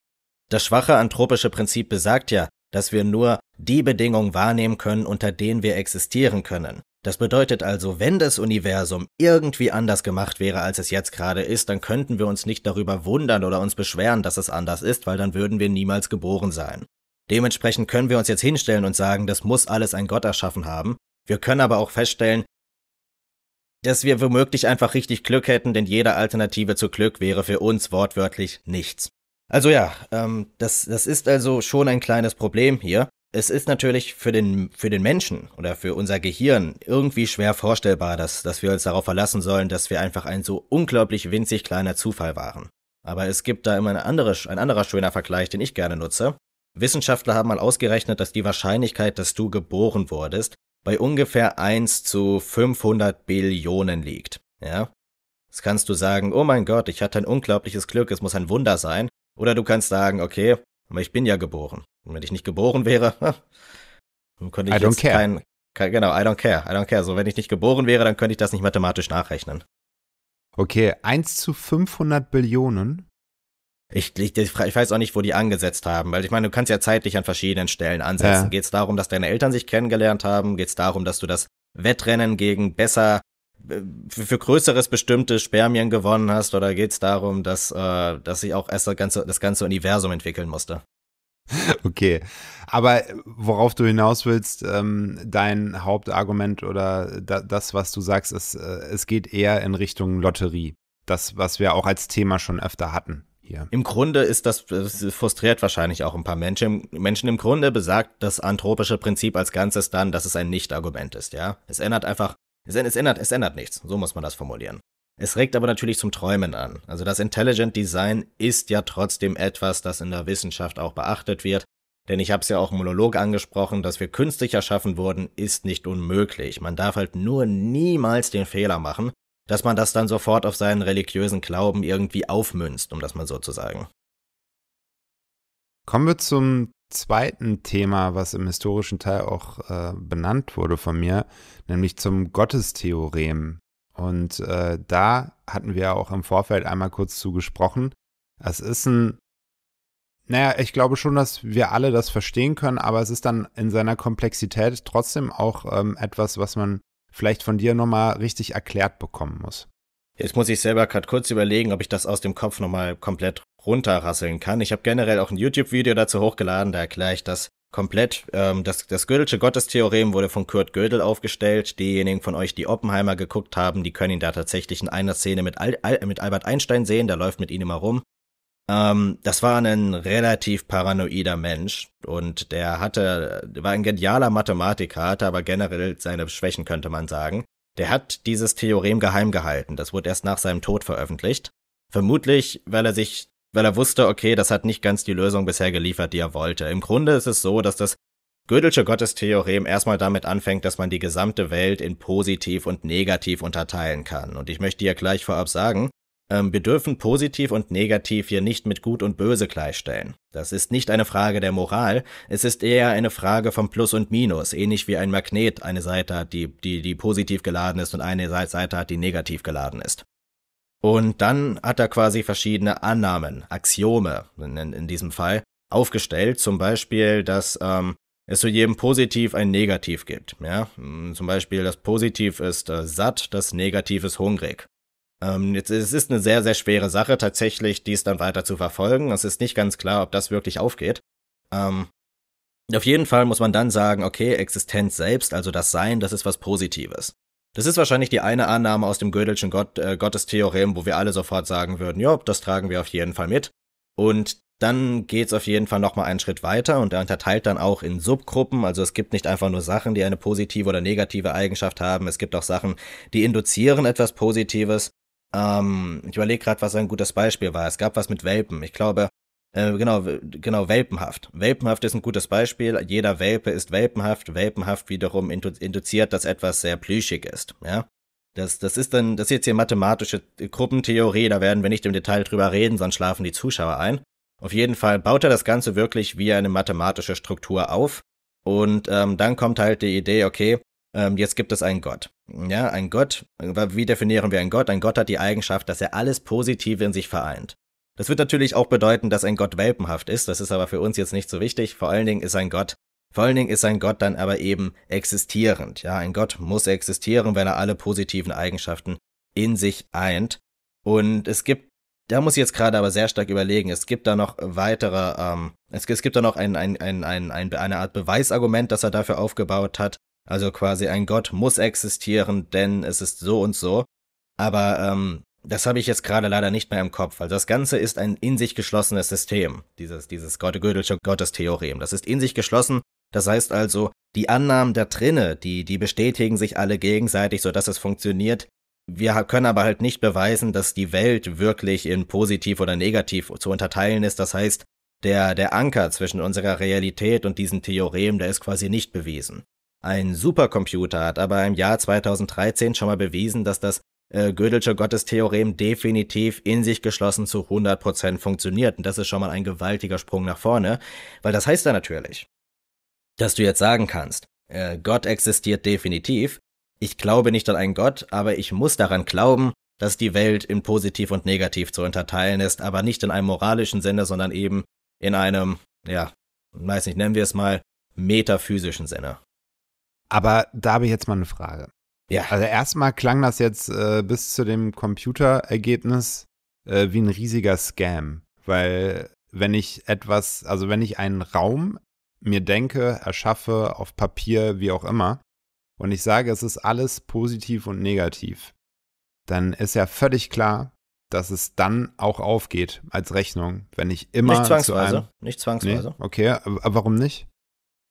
Das schwache anthropische Prinzip besagt ja, dass wir nur die Bedingungen wahrnehmen können, unter denen wir existieren können. Das bedeutet also, wenn das Universum irgendwie anders gemacht wäre, als es jetzt gerade ist, dann könnten wir uns nicht darüber wundern oder uns beschweren, dass es anders ist, weil dann würden wir niemals geboren sein. Dementsprechend können wir uns jetzt hinstellen und sagen, das muss alles ein Gott erschaffen haben. Wir können aber auch feststellen, dass wir womöglich einfach richtig Glück hätten, denn jede Alternative zu Glück wäre für uns wortwörtlich nichts. Also ja, ähm, das, das ist also schon ein kleines Problem hier es ist natürlich für den, für den Menschen oder für unser Gehirn irgendwie schwer vorstellbar, dass, dass wir uns darauf verlassen sollen, dass wir einfach ein so unglaublich winzig kleiner Zufall waren. Aber es gibt da immer eine andere, ein anderer schöner Vergleich, den ich gerne nutze. Wissenschaftler haben mal ausgerechnet, dass die Wahrscheinlichkeit, dass du geboren wurdest, bei ungefähr 1 zu 500 Billionen liegt. Ja? Jetzt kannst du sagen, oh mein Gott, ich hatte ein unglaubliches Glück, es muss ein Wunder sein. Oder du kannst sagen, okay, aber ich bin ja geboren. Und wenn ich nicht geboren wäre, dann könnte ich I jetzt kein, kein, genau, I don't care, I don't care. So, wenn ich nicht geboren wäre, dann könnte ich das nicht mathematisch nachrechnen. Okay, 1 zu 500 Billionen? Ich, ich, ich, weiß auch nicht, wo die angesetzt haben, weil ich meine, du kannst ja zeitlich an verschiedenen Stellen ansetzen. Ja. Geht es darum, dass deine Eltern sich kennengelernt haben? Geht es darum, dass du das Wettrennen gegen besser äh, für größeres bestimmte Spermien gewonnen hast oder geht es darum, dass, äh, dass sich auch erst das ganze, das ganze Universum entwickeln musste? Okay, aber worauf du hinaus willst, ähm, dein Hauptargument oder da, das, was du sagst, ist, äh, es geht eher in Richtung Lotterie. Das, was wir auch als Thema schon öfter hatten. Hier. Im Grunde ist das, das frustriert wahrscheinlich auch ein paar Menschen. Menschen im Grunde besagt das anthropische Prinzip als Ganzes dann, dass es ein Nicht-Argument ist, ja. Es ändert einfach, es ändert, es ändert nichts. So muss man das formulieren. Es regt aber natürlich zum Träumen an. Also das Intelligent Design ist ja trotzdem etwas, das in der Wissenschaft auch beachtet wird. Denn ich habe es ja auch im Monolog angesprochen, dass wir künstlich erschaffen wurden, ist nicht unmöglich. Man darf halt nur niemals den Fehler machen, dass man das dann sofort auf seinen religiösen Glauben irgendwie aufmünzt, um das mal so zu sagen. Kommen wir zum zweiten Thema, was im historischen Teil auch äh, benannt wurde von mir, nämlich zum Gottestheorem. Und äh, da hatten wir auch im Vorfeld einmal kurz zu gesprochen. Es ist ein, naja, ich glaube schon, dass wir alle das verstehen können, aber es ist dann in seiner Komplexität trotzdem auch ähm, etwas, was man vielleicht von dir nochmal richtig erklärt bekommen muss. Jetzt muss ich selber gerade kurz überlegen, ob ich das aus dem Kopf nochmal komplett runterrasseln kann. Ich habe generell auch ein YouTube-Video dazu hochgeladen, da erkläre ich das Komplett. Ähm, das, das Gödelsche Gottestheorem wurde von Kurt Gödel aufgestellt. Diejenigen von euch, die Oppenheimer geguckt haben, die können ihn da tatsächlich in einer Szene mit, Al Al mit Albert Einstein sehen. Der läuft mit ihm immer rum. Ähm, das war ein relativ paranoider Mensch und der hatte, war ein genialer Mathematiker, hatte aber generell seine Schwächen, könnte man sagen. Der hat dieses Theorem geheim gehalten. Das wurde erst nach seinem Tod veröffentlicht. Vermutlich, weil er sich weil er wusste, okay, das hat nicht ganz die Lösung bisher geliefert, die er wollte. Im Grunde ist es so, dass das Gödelsche Gottestheorem erstmal damit anfängt, dass man die gesamte Welt in positiv und negativ unterteilen kann. Und ich möchte dir gleich vorab sagen, ähm, wir dürfen positiv und negativ hier nicht mit gut und böse gleichstellen. Das ist nicht eine Frage der Moral, es ist eher eine Frage von Plus und Minus, ähnlich wie ein Magnet eine Seite hat, die, die, die positiv geladen ist und eine Seite hat, die negativ geladen ist. Und dann hat er quasi verschiedene Annahmen, Axiome in, in diesem Fall, aufgestellt. Zum Beispiel, dass ähm, es zu jedem Positiv ein Negativ gibt. Ja? Mm, zum Beispiel, das Positiv ist äh, satt, das Negativ ist hungrig. Ähm, jetzt, es ist eine sehr, sehr schwere Sache, tatsächlich dies dann weiter zu verfolgen. Es ist nicht ganz klar, ob das wirklich aufgeht. Ähm, auf jeden Fall muss man dann sagen, okay, Existenz selbst, also das Sein, das ist was Positives. Das ist wahrscheinlich die eine Annahme aus dem Gödelschen Gott, äh, Gottestheorem, wo wir alle sofort sagen würden, ja, das tragen wir auf jeden Fall mit. Und dann geht's auf jeden Fall nochmal einen Schritt weiter und er unterteilt dann auch in Subgruppen. Also es gibt nicht einfach nur Sachen, die eine positive oder negative Eigenschaft haben. Es gibt auch Sachen, die induzieren etwas Positives. Ähm, ich überlege gerade, was ein gutes Beispiel war. Es gab was mit Welpen. Ich glaube, äh, genau, genau, welpenhaft. Welpenhaft ist ein gutes Beispiel. Jeder Welpe ist welpenhaft. Welpenhaft wiederum induziert, dass etwas sehr plüschig ist, ja. Das, das ist dann, das ist jetzt hier mathematische Gruppentheorie, da werden wir nicht im Detail drüber reden, sonst schlafen die Zuschauer ein. Auf jeden Fall baut er das Ganze wirklich wie eine mathematische Struktur auf. Und ähm, dann kommt halt die Idee, okay, ähm, jetzt gibt es einen Gott. Ja, ein Gott, äh, wie definieren wir einen Gott? Ein Gott hat die Eigenschaft, dass er alles Positive in sich vereint. Das wird natürlich auch bedeuten, dass ein Gott welpenhaft ist, das ist aber für uns jetzt nicht so wichtig. Vor allen Dingen ist ein Gott, vor allen Dingen ist ein Gott dann aber eben existierend. Ja, ein Gott muss existieren, wenn er alle positiven Eigenschaften in sich eint. Und es gibt, da muss ich jetzt gerade aber sehr stark überlegen, es gibt da noch weitere, ähm, es, es gibt da noch ein, ein, ein, ein, ein, eine Art Beweisargument, das er dafür aufgebaut hat. Also quasi ein Gott muss existieren, denn es ist so und so. Aber ähm, das habe ich jetzt gerade leider nicht mehr im Kopf. Also das Ganze ist ein in sich geschlossenes System, dieses, dieses Gödelsche Gottestheorem. Das ist in sich geschlossen. Das heißt also, die Annahmen da drinne, die, die bestätigen sich alle gegenseitig, sodass es funktioniert. Wir können aber halt nicht beweisen, dass die Welt wirklich in positiv oder negativ zu unterteilen ist. Das heißt, der, der Anker zwischen unserer Realität und diesem Theorem, der ist quasi nicht bewiesen. Ein Supercomputer hat aber im Jahr 2013 schon mal bewiesen, dass das äh, Gödelsche Gottestheorem definitiv in sich geschlossen zu 100% funktioniert. Und das ist schon mal ein gewaltiger Sprung nach vorne, weil das heißt ja natürlich, dass du jetzt sagen kannst, äh, Gott existiert definitiv, ich glaube nicht an einen Gott, aber ich muss daran glauben, dass die Welt in positiv und negativ zu unterteilen ist, aber nicht in einem moralischen Sinne, sondern eben in einem, ja, weiß nicht, nennen wir es mal, metaphysischen Sinne. Aber da habe ich jetzt mal eine Frage. Ja. Also erstmal klang das jetzt äh, bis zu dem Computerergebnis äh, wie ein riesiger Scam, weil wenn ich etwas, also wenn ich einen Raum mir denke, erschaffe auf Papier, wie auch immer, und ich sage, es ist alles positiv und negativ, dann ist ja völlig klar, dass es dann auch aufgeht als Rechnung, wenn ich immer nicht zwangsweise, zu einem, nicht zwangsweise. Nee, okay, aber warum nicht?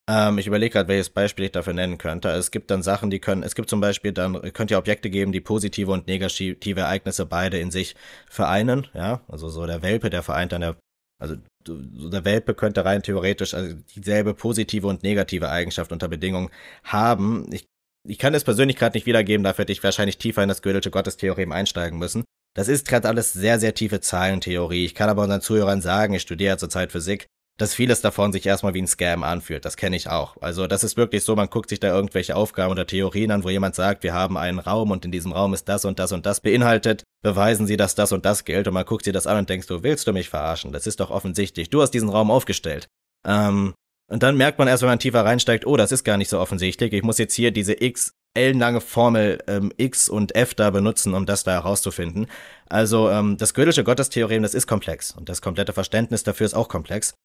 Ähm, ich überlege gerade, welches Beispiel ich dafür nennen könnte. Also es gibt dann Sachen, die können, es gibt zum Beispiel dann, könnt ihr Objekte geben, die positive und negative Ereignisse beide in sich vereinen, ja. Also so der Welpe, der vereint dann der, also so der Welpe könnte rein theoretisch also dieselbe positive und negative Eigenschaft unter Bedingungen haben. Ich, ich kann das persönlich gerade nicht wiedergeben, dafür hätte ich wahrscheinlich tiefer in das gödelte Gottestheorem einsteigen müssen. Das ist gerade alles sehr, sehr tiefe Zahlentheorie. Ich kann aber unseren Zuhörern sagen, ich studiere zurzeit Physik dass vieles davon sich erstmal wie ein Scam anfühlt. Das kenne ich auch. Also das ist wirklich so, man guckt sich da irgendwelche Aufgaben oder Theorien an, wo jemand sagt, wir haben einen Raum und in diesem Raum ist das und das und das beinhaltet. Beweisen Sie, dass das und das gilt und man guckt sie das an und denkst, du willst du mich verarschen? Das ist doch offensichtlich. Du hast diesen Raum aufgestellt. Ähm, und dann merkt man erst, wenn man tiefer reinsteigt, oh, das ist gar nicht so offensichtlich. Ich muss jetzt hier diese x ellenlange Formel ähm, X und F da benutzen, um das da herauszufinden. Also ähm, das gödelische Gottestheorem, das ist komplex und das komplette Verständnis dafür ist auch komplex.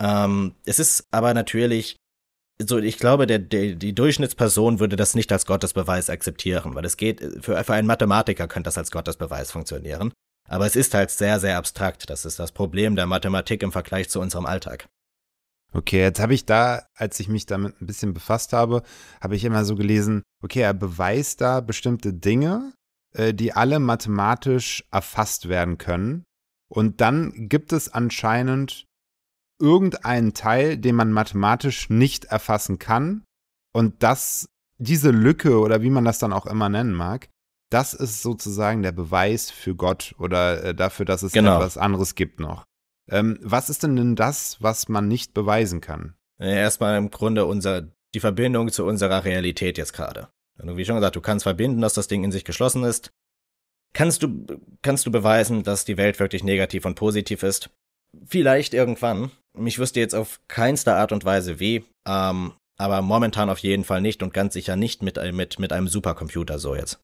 Ähm, es ist aber natürlich so, ich glaube, der, der, die Durchschnittsperson würde das nicht als Gottesbeweis akzeptieren, weil es geht, für, für einen Mathematiker könnte das als Gottesbeweis funktionieren. Aber es ist halt sehr, sehr abstrakt. Das ist das Problem der Mathematik im Vergleich zu unserem Alltag. Okay, jetzt habe ich da, als ich mich damit ein bisschen befasst habe, habe ich immer so gelesen, okay, er beweist da bestimmte Dinge, äh, die alle mathematisch erfasst werden können. Und dann gibt es anscheinend irgendeinen Teil, den man mathematisch nicht erfassen kann. Und das, diese Lücke oder wie man das dann auch immer nennen mag, das ist sozusagen der Beweis für Gott oder äh, dafür, dass es genau. etwas anderes gibt noch. Ähm, was ist denn denn das, was man nicht beweisen kann? Erstmal im Grunde unser, die Verbindung zu unserer Realität jetzt gerade. Wie schon gesagt, du kannst verbinden, dass das Ding in sich geschlossen ist. Kannst du, kannst du beweisen, dass die Welt wirklich negativ und positiv ist? Vielleicht irgendwann. Mich wüsste jetzt auf keinster Art und Weise wie. ähm, aber momentan auf jeden Fall nicht und ganz sicher nicht mit, äh, mit, mit einem Supercomputer so jetzt.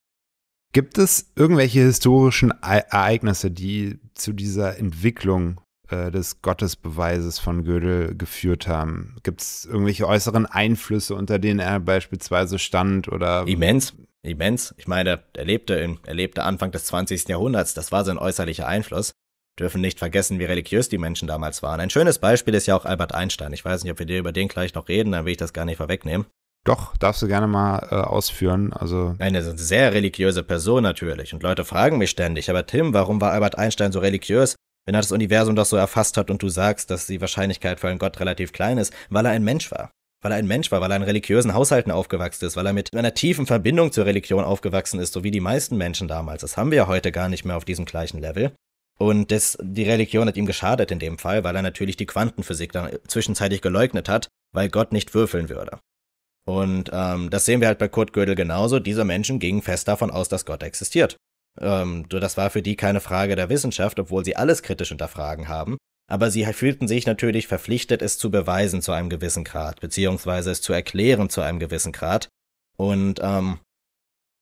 Gibt es irgendwelche historischen Ereignisse, die zu dieser Entwicklung äh, des Gottesbeweises von Gödel geführt haben? Gibt es irgendwelche äußeren Einflüsse, unter denen er beispielsweise stand oder? Immens, immens. Ich meine, er lebte, in, er lebte Anfang des 20. Jahrhunderts, das war sein äußerlicher Einfluss dürfen nicht vergessen, wie religiös die Menschen damals waren. Ein schönes Beispiel ist ja auch Albert Einstein. Ich weiß nicht, ob wir dir über den gleich noch reden, dann will ich das gar nicht vorwegnehmen. Doch, darfst du gerne mal äh, ausführen. Also eine sehr religiöse Person natürlich. Und Leute fragen mich ständig, aber Tim, warum war Albert Einstein so religiös? Wenn er das Universum doch so erfasst hat und du sagst, dass die Wahrscheinlichkeit für einen Gott relativ klein ist, weil er ein Mensch war. Weil er ein Mensch war, weil er in religiösen Haushalten aufgewachsen ist, weil er mit einer tiefen Verbindung zur Religion aufgewachsen ist, so wie die meisten Menschen damals. Das haben wir ja heute gar nicht mehr auf diesem gleichen Level. Und das, die Religion hat ihm geschadet in dem Fall, weil er natürlich die Quantenphysik dann äh, zwischenzeitlich geleugnet hat, weil Gott nicht würfeln würde. Und ähm, das sehen wir halt bei Kurt Gödel genauso. Diese Menschen gingen fest davon aus, dass Gott existiert. Ähm, das war für die keine Frage der Wissenschaft, obwohl sie alles kritisch hinterfragen haben. Aber sie halt fühlten sich natürlich verpflichtet, es zu beweisen zu einem gewissen Grad, beziehungsweise es zu erklären zu einem gewissen Grad. Und ähm,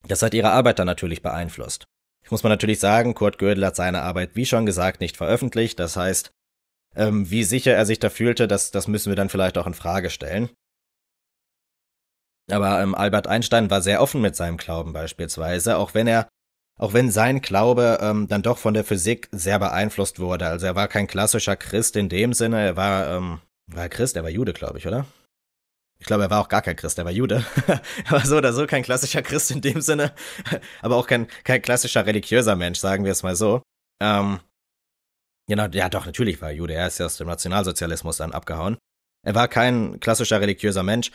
das hat ihre Arbeit dann natürlich beeinflusst muss man natürlich sagen, Kurt Gödel hat seine Arbeit, wie schon gesagt, nicht veröffentlicht. Das heißt, ähm, wie sicher er sich da fühlte, das, das müssen wir dann vielleicht auch in Frage stellen. Aber ähm, Albert Einstein war sehr offen mit seinem Glauben beispielsweise, auch wenn er, auch wenn sein Glaube ähm, dann doch von der Physik sehr beeinflusst wurde. Also er war kein klassischer Christ in dem Sinne, er war, ähm, war Christ, er war Jude, glaube ich, oder? Ich glaube, er war auch gar kein Christ, er war Jude. er war so oder so kein klassischer Christ in dem Sinne, aber auch kein, kein klassischer religiöser Mensch, sagen wir es mal so. Ähm, genau, ja doch, natürlich war er Jude, er ist ja aus dem Nationalsozialismus dann abgehauen. Er war kein klassischer religiöser Mensch,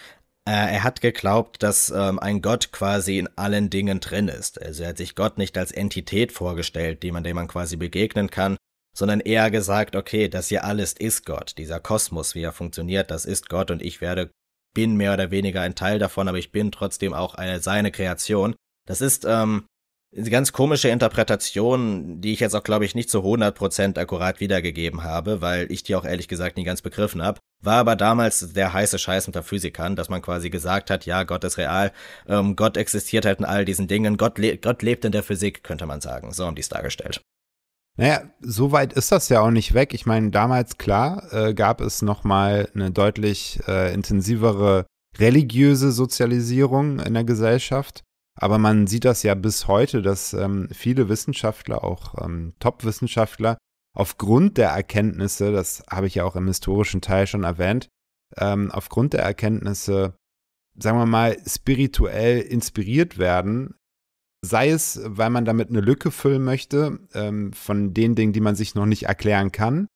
äh, er hat geglaubt, dass ähm, ein Gott quasi in allen Dingen drin ist. Also er hat sich Gott nicht als Entität vorgestellt, dem man, dem man quasi begegnen kann, sondern eher gesagt, okay, das hier alles ist Gott. Dieser Kosmos, wie er funktioniert, das ist Gott und ich werde bin mehr oder weniger ein Teil davon, aber ich bin trotzdem auch eine, seine Kreation. Das ist ähm, eine ganz komische Interpretation, die ich jetzt auch, glaube ich, nicht zu 100% akkurat wiedergegeben habe, weil ich die auch ehrlich gesagt nie ganz begriffen habe. War aber damals der heiße Scheiß unter Physikern, dass man quasi gesagt hat, ja, Gott ist real, ähm, Gott existiert halt in all diesen Dingen, Gott, le Gott lebt in der Physik, könnte man sagen. So haben die es dargestellt. Naja, so weit ist das ja auch nicht weg. Ich meine, damals, klar, äh, gab es nochmal eine deutlich äh, intensivere religiöse Sozialisierung in der Gesellschaft. Aber man sieht das ja bis heute, dass ähm, viele Wissenschaftler, auch ähm, Top-Wissenschaftler, aufgrund der Erkenntnisse, das habe ich ja auch im historischen Teil schon erwähnt, ähm, aufgrund der Erkenntnisse, sagen wir mal, spirituell inspiriert werden, Sei es, weil man damit eine Lücke füllen möchte ähm, von den Dingen, die man sich noch nicht erklären kann,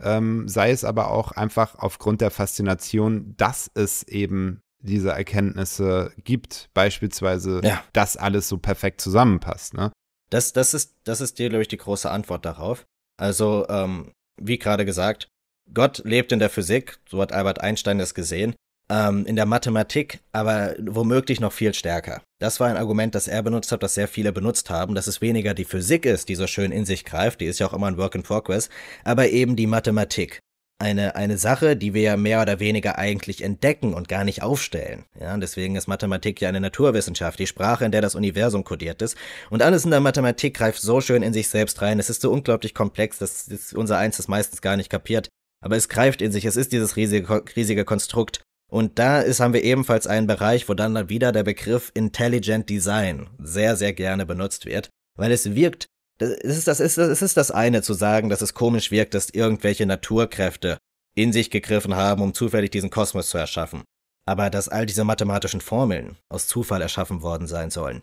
ähm, sei es aber auch einfach aufgrund der Faszination, dass es eben diese Erkenntnisse gibt, beispielsweise, ja. dass alles so perfekt zusammenpasst. Ne? Das, das ist, das ist dir, glaube ich, die große Antwort darauf. Also, ähm, wie gerade gesagt, Gott lebt in der Physik, so hat Albert Einstein das gesehen, ähm, in der Mathematik, aber womöglich noch viel stärker. Das war ein Argument, das er benutzt hat, das sehr viele benutzt haben, dass es weniger die Physik ist, die so schön in sich greift, die ist ja auch immer ein Work in Progress, aber eben die Mathematik eine, eine Sache, die wir ja mehr oder weniger eigentlich entdecken und gar nicht aufstellen. Ja, deswegen ist Mathematik ja eine Naturwissenschaft, die Sprache, in der das Universum kodiert ist. Und alles in der Mathematik greift so schön in sich selbst rein. Es ist so unglaublich komplex, dass unser Eins das meistens gar nicht kapiert. Aber es greift in sich, es ist dieses riesige, riesige Konstrukt. Und da ist, haben wir ebenfalls einen Bereich, wo dann wieder der Begriff Intelligent Design sehr, sehr gerne benutzt wird, weil es wirkt, es ist das, es ist das eine zu sagen, dass es komisch wirkt, dass irgendwelche Naturkräfte in sich gegriffen haben, um zufällig diesen Kosmos zu erschaffen. Aber dass all diese mathematischen Formeln aus Zufall erschaffen worden sein sollen,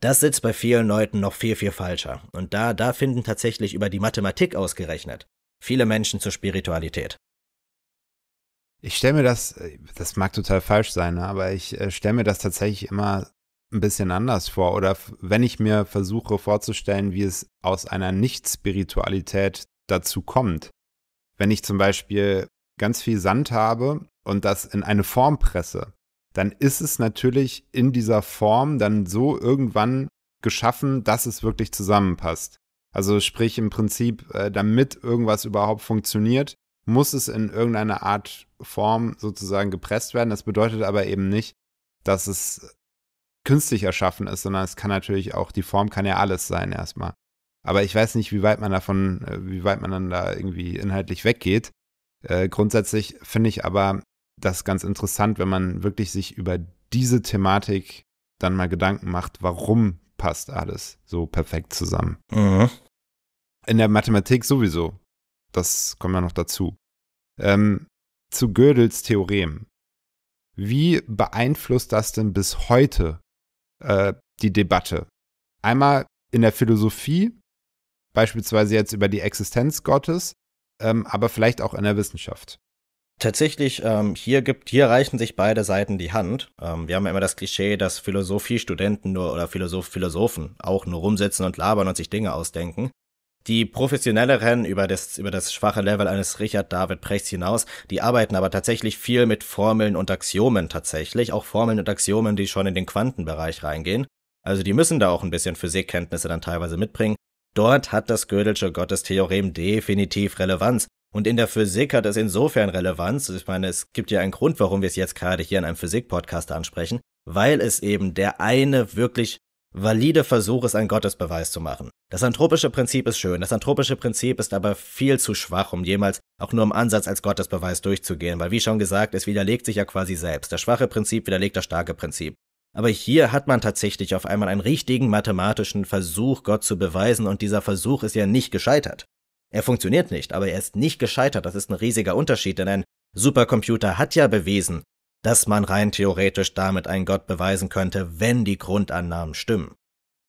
das sitzt bei vielen Leuten noch viel, viel falscher. Und da, da finden tatsächlich über die Mathematik ausgerechnet viele Menschen zur Spiritualität. Ich stelle mir das, äh, das mag total falsch sein, ne? aber ich äh, stelle mir das tatsächlich immer ein bisschen anders vor. Oder wenn ich mir versuche vorzustellen, wie es aus einer Nicht-Spiritualität dazu kommt. Wenn ich zum Beispiel ganz viel Sand habe und das in eine Form presse, dann ist es natürlich in dieser Form dann so irgendwann geschaffen, dass es wirklich zusammenpasst. Also sprich im Prinzip, äh, damit irgendwas überhaupt funktioniert, muss es in irgendeiner Art Form sozusagen gepresst werden. Das bedeutet aber eben nicht, dass es künstlich erschaffen ist, sondern es kann natürlich auch, die Form kann ja alles sein erstmal. Aber ich weiß nicht, wie weit man davon, äh, wie weit man dann da irgendwie inhaltlich weggeht. Äh, grundsätzlich finde ich aber das ganz interessant, wenn man wirklich sich über diese Thematik dann mal Gedanken macht, warum passt alles so perfekt zusammen. Mhm. In der Mathematik sowieso. Das kommt ja noch dazu. Ähm, zu Gödels Theorem. Wie beeinflusst das denn bis heute äh, die Debatte? Einmal in der Philosophie, beispielsweise jetzt über die Existenz Gottes, ähm, aber vielleicht auch in der Wissenschaft. Tatsächlich, ähm, hier gibt, hier reichen sich beide Seiten die Hand. Ähm, wir haben ja immer das Klischee, dass Philosophiestudenten nur oder Philosoph Philosophen auch nur rumsitzen und labern und sich Dinge ausdenken. Die professionelleren über das, über das schwache Level eines Richard David Prechts hinaus, die arbeiten aber tatsächlich viel mit Formeln und Axiomen tatsächlich, auch Formeln und Axiomen, die schon in den Quantenbereich reingehen. Also die müssen da auch ein bisschen Physikkenntnisse dann teilweise mitbringen. Dort hat das Gödelsche Gottestheorem definitiv Relevanz. Und in der Physik hat es insofern Relevanz. Ich meine, es gibt ja einen Grund, warum wir es jetzt gerade hier in einem Physik-Podcast ansprechen, weil es eben der eine wirklich valide Versuch ist, einen Gottesbeweis zu machen. Das anthropische Prinzip ist schön, das anthropische Prinzip ist aber viel zu schwach, um jemals auch nur im Ansatz als Gottesbeweis durchzugehen, weil wie schon gesagt, es widerlegt sich ja quasi selbst. Das schwache Prinzip widerlegt das starke Prinzip. Aber hier hat man tatsächlich auf einmal einen richtigen mathematischen Versuch, Gott zu beweisen, und dieser Versuch ist ja nicht gescheitert. Er funktioniert nicht, aber er ist nicht gescheitert, das ist ein riesiger Unterschied, denn ein Supercomputer hat ja bewiesen, dass man rein theoretisch damit einen Gott beweisen könnte, wenn die Grundannahmen stimmen.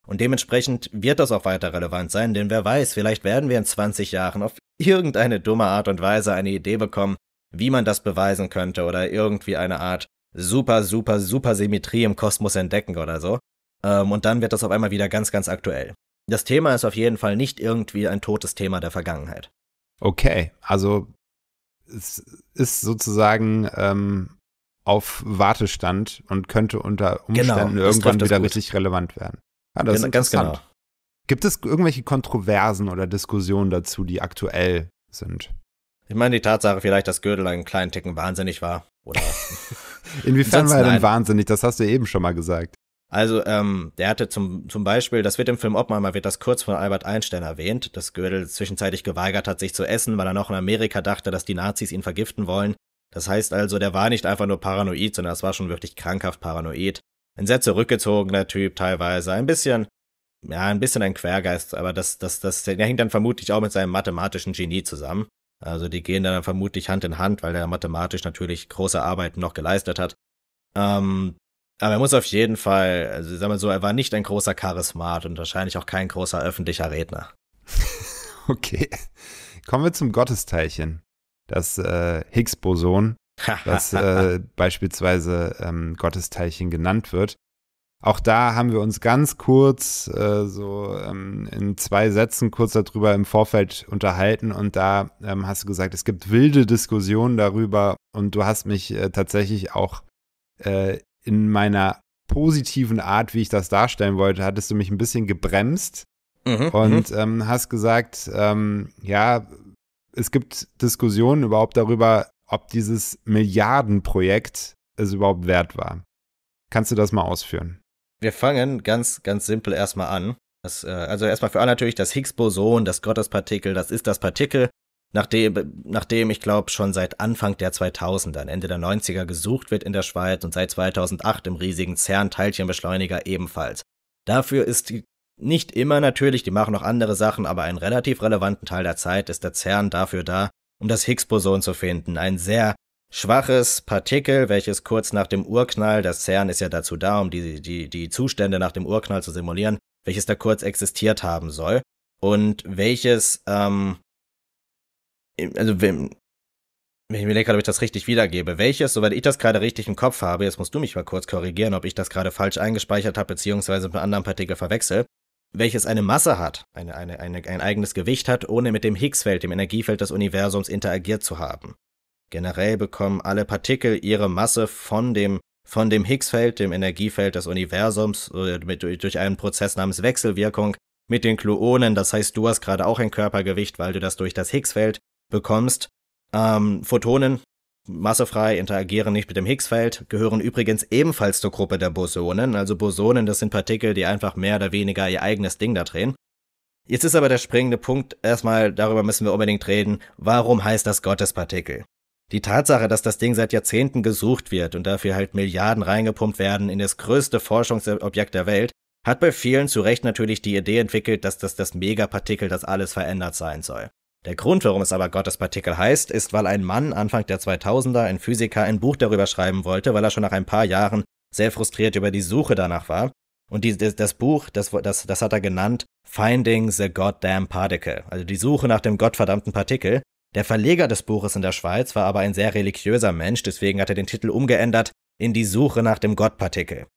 Und dementsprechend wird das auch weiter relevant sein, denn wer weiß, vielleicht werden wir in 20 Jahren auf irgendeine dumme Art und Weise eine Idee bekommen, wie man das beweisen könnte oder irgendwie eine Art super, super, super Symmetrie im Kosmos entdecken oder so. Ähm, und dann wird das auf einmal wieder ganz, ganz aktuell. Das Thema ist auf jeden Fall nicht irgendwie ein totes Thema der Vergangenheit. Okay, also es ist sozusagen ähm, auf Wartestand und könnte unter Umständen genau, irgendwann wieder richtig relevant werden. Ja, das genau, ist ganz genau. Gibt es irgendwelche Kontroversen oder Diskussionen dazu, die aktuell sind? Ich meine, die Tatsache vielleicht, dass Gödel einen kleinen Ticken wahnsinnig war. Oder Inwiefern war er denn wahnsinnig? Das hast du eben schon mal gesagt. Also, ähm, der hatte zum, zum Beispiel, das wird im Film Oppenheimer, wird das kurz von Albert Einstein erwähnt, dass Gödel zwischenzeitlich geweigert hat, sich zu essen, weil er noch in Amerika dachte, dass die Nazis ihn vergiften wollen. Das heißt also, der war nicht einfach nur paranoid, sondern das war schon wirklich krankhaft paranoid. Ein sehr zurückgezogener Typ teilweise, ein bisschen, ja, ein bisschen ein Quergeist, aber das, das, das, der hängt dann vermutlich auch mit seinem mathematischen Genie zusammen. Also die gehen dann vermutlich Hand in Hand, weil er mathematisch natürlich große Arbeiten noch geleistet hat. Ähm, aber er muss auf jeden Fall, also sagen wir so, er war nicht ein großer Charismat und wahrscheinlich auch kein großer öffentlicher Redner. Okay. Kommen wir zum Gottesteilchen das äh, Higgs-Boson, das äh, beispielsweise ähm, Gottesteilchen genannt wird. Auch da haben wir uns ganz kurz, äh, so ähm, in zwei Sätzen kurz darüber im Vorfeld unterhalten und da ähm, hast du gesagt, es gibt wilde Diskussionen darüber und du hast mich äh, tatsächlich auch äh, in meiner positiven Art, wie ich das darstellen wollte, hattest du mich ein bisschen gebremst mhm, und mhm. ähm, hast gesagt, ähm, ja, es gibt Diskussionen überhaupt darüber, ob dieses Milliardenprojekt es überhaupt wert war. Kannst du das mal ausführen? Wir fangen ganz, ganz simpel erstmal an. Das, äh, also erstmal für alle natürlich das Higgs-Boson, das Gottespartikel, das ist das Partikel, nachdem, nachdem ich glaube schon seit Anfang der 2000er, Ende der 90er gesucht wird in der Schweiz und seit 2008 im riesigen CERN-Teilchenbeschleuniger ebenfalls. Dafür ist die nicht immer natürlich, die machen noch andere Sachen, aber einen relativ relevanten Teil der Zeit ist der CERN dafür da, um das Higgs-Boson zu finden. Ein sehr schwaches Partikel, welches kurz nach dem Urknall, das CERN ist ja dazu da, um die, die, die Zustände nach dem Urknall zu simulieren, welches da kurz existiert haben soll und welches, ähm, also wenn, ich mir denke, ob ich das richtig wiedergebe. Welches, soweit ich das gerade richtig im Kopf habe, jetzt musst du mich mal kurz korrigieren, ob ich das gerade falsch eingespeichert habe, beziehungsweise mit einem anderen Partikel verwechsel, welches eine Masse hat, eine, eine, eine, ein eigenes Gewicht hat, ohne mit dem Higgsfeld, dem Energiefeld des Universums, interagiert zu haben. Generell bekommen alle Partikel ihre Masse von dem, von dem higgs dem Energiefeld des Universums, äh, mit, durch einen Prozess namens Wechselwirkung mit den Kluonen, Das heißt, du hast gerade auch ein Körpergewicht, weil du das durch das Higgsfeld bekommst. Ähm, Photonen massefrei, interagieren nicht mit dem Higgs-Feld, gehören übrigens ebenfalls zur Gruppe der Bosonen. Also Bosonen, das sind Partikel, die einfach mehr oder weniger ihr eigenes Ding da drehen. Jetzt ist aber der springende Punkt, erstmal, darüber müssen wir unbedingt reden, warum heißt das Gottespartikel? Die Tatsache, dass das Ding seit Jahrzehnten gesucht wird und dafür halt Milliarden reingepumpt werden in das größte Forschungsobjekt der Welt, hat bei vielen zu Recht natürlich die Idee entwickelt, dass das das Megapartikel, das alles verändert sein soll. Der Grund, warum es aber Gottespartikel heißt, ist, weil ein Mann Anfang der 2000er, ein Physiker, ein Buch darüber schreiben wollte, weil er schon nach ein paar Jahren sehr frustriert über die Suche danach war. Und die, das Buch, das, das, das hat er genannt, Finding the Goddamn Particle, also die Suche nach dem gottverdammten Partikel. Der Verleger des Buches in der Schweiz war aber ein sehr religiöser Mensch, deswegen hat er den Titel umgeändert in Die Suche nach dem Gottpartikel.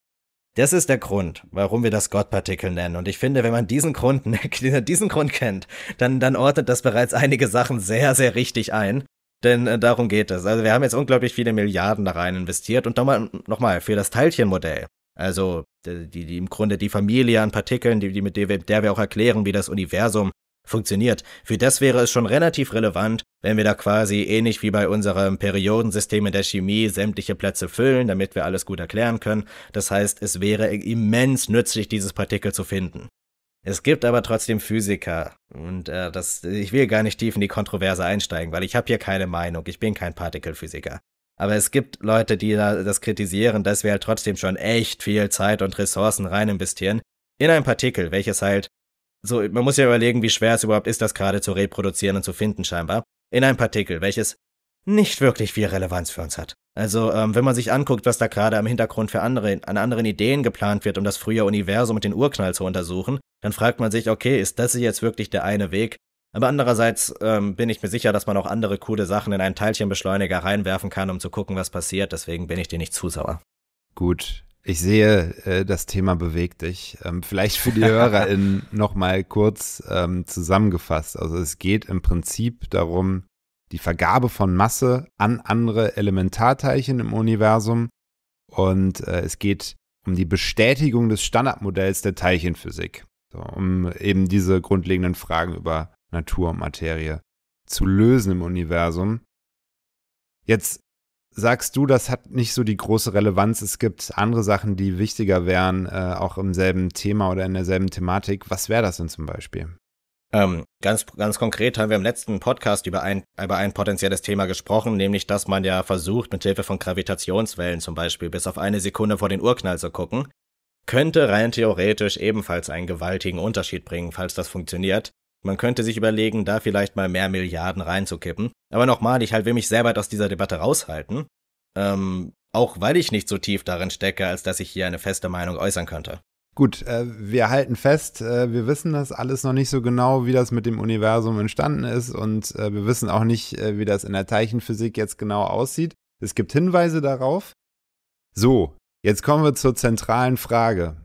Das ist der Grund, warum wir das Gottpartikel nennen. Und ich finde, wenn man diesen Grund, ne- diesen Grund kennt, dann, dann ordnet das bereits einige Sachen sehr, sehr richtig ein. Denn äh, darum geht es. Also wir haben jetzt unglaublich viele Milliarden da rein investiert. Und nochmal, nochmal für das Teilchenmodell. Also die, die im Grunde die Familie an Partikeln, die, die mit der wir, der wir auch erklären, wie das Universum funktioniert. Für das wäre es schon relativ relevant, wenn wir da quasi ähnlich wie bei unserem Periodensystem in der Chemie sämtliche Plätze füllen, damit wir alles gut erklären können. Das heißt, es wäre immens nützlich, dieses Partikel zu finden. Es gibt aber trotzdem Physiker und äh, das, ich will gar nicht tief in die Kontroverse einsteigen, weil ich habe hier keine Meinung, ich bin kein Partikelphysiker. Aber es gibt Leute, die da das kritisieren, dass wir halt trotzdem schon echt viel Zeit und Ressourcen rein investieren in ein Partikel, welches halt so, man muss ja überlegen, wie schwer es überhaupt ist, das gerade zu reproduzieren und zu finden scheinbar, in ein Partikel, welches nicht wirklich viel Relevanz für uns hat. Also, ähm, wenn man sich anguckt, was da gerade am Hintergrund für andere, an anderen Ideen geplant wird, um das frühe Universum und den Urknall zu untersuchen, dann fragt man sich, okay, ist das jetzt wirklich der eine Weg? Aber andererseits ähm, bin ich mir sicher, dass man auch andere coole Sachen in einen Teilchenbeschleuniger reinwerfen kann, um zu gucken, was passiert. Deswegen bin ich dir nicht zu sauer. Gut, ich sehe, äh, das Thema bewegt dich. Ähm, vielleicht für die HörerInnen nochmal kurz ähm, zusammengefasst. Also es geht im Prinzip darum, die Vergabe von Masse an andere Elementarteilchen im Universum. Und äh, es geht um die Bestätigung des Standardmodells der Teilchenphysik, um eben diese grundlegenden Fragen über Natur und Materie zu lösen im Universum. Jetzt sagst du, das hat nicht so die große Relevanz. Es gibt andere Sachen, die wichtiger wären, äh, auch im selben Thema oder in derselben Thematik. Was wäre das denn zum Beispiel? Ähm, ganz, ganz konkret haben wir im letzten Podcast über ein, über ein potenzielles Thema gesprochen, nämlich, dass man ja versucht, mit Hilfe von Gravitationswellen zum Beispiel bis auf eine Sekunde vor den Urknall zu gucken. Könnte rein theoretisch ebenfalls einen gewaltigen Unterschied bringen, falls das funktioniert. Man könnte sich überlegen, da vielleicht mal mehr Milliarden reinzukippen. Aber nochmal, ich halt will mich sehr weit aus dieser Debatte raushalten. Ähm, auch weil ich nicht so tief darin stecke, als dass ich hier eine feste Meinung äußern könnte. Gut, äh, wir halten fest, äh, wir wissen das alles noch nicht so genau, wie das mit dem Universum entstanden ist und äh, wir wissen auch nicht, äh, wie das in der Teilchenphysik jetzt genau aussieht. Es gibt Hinweise darauf. So, jetzt kommen wir zur zentralen Frage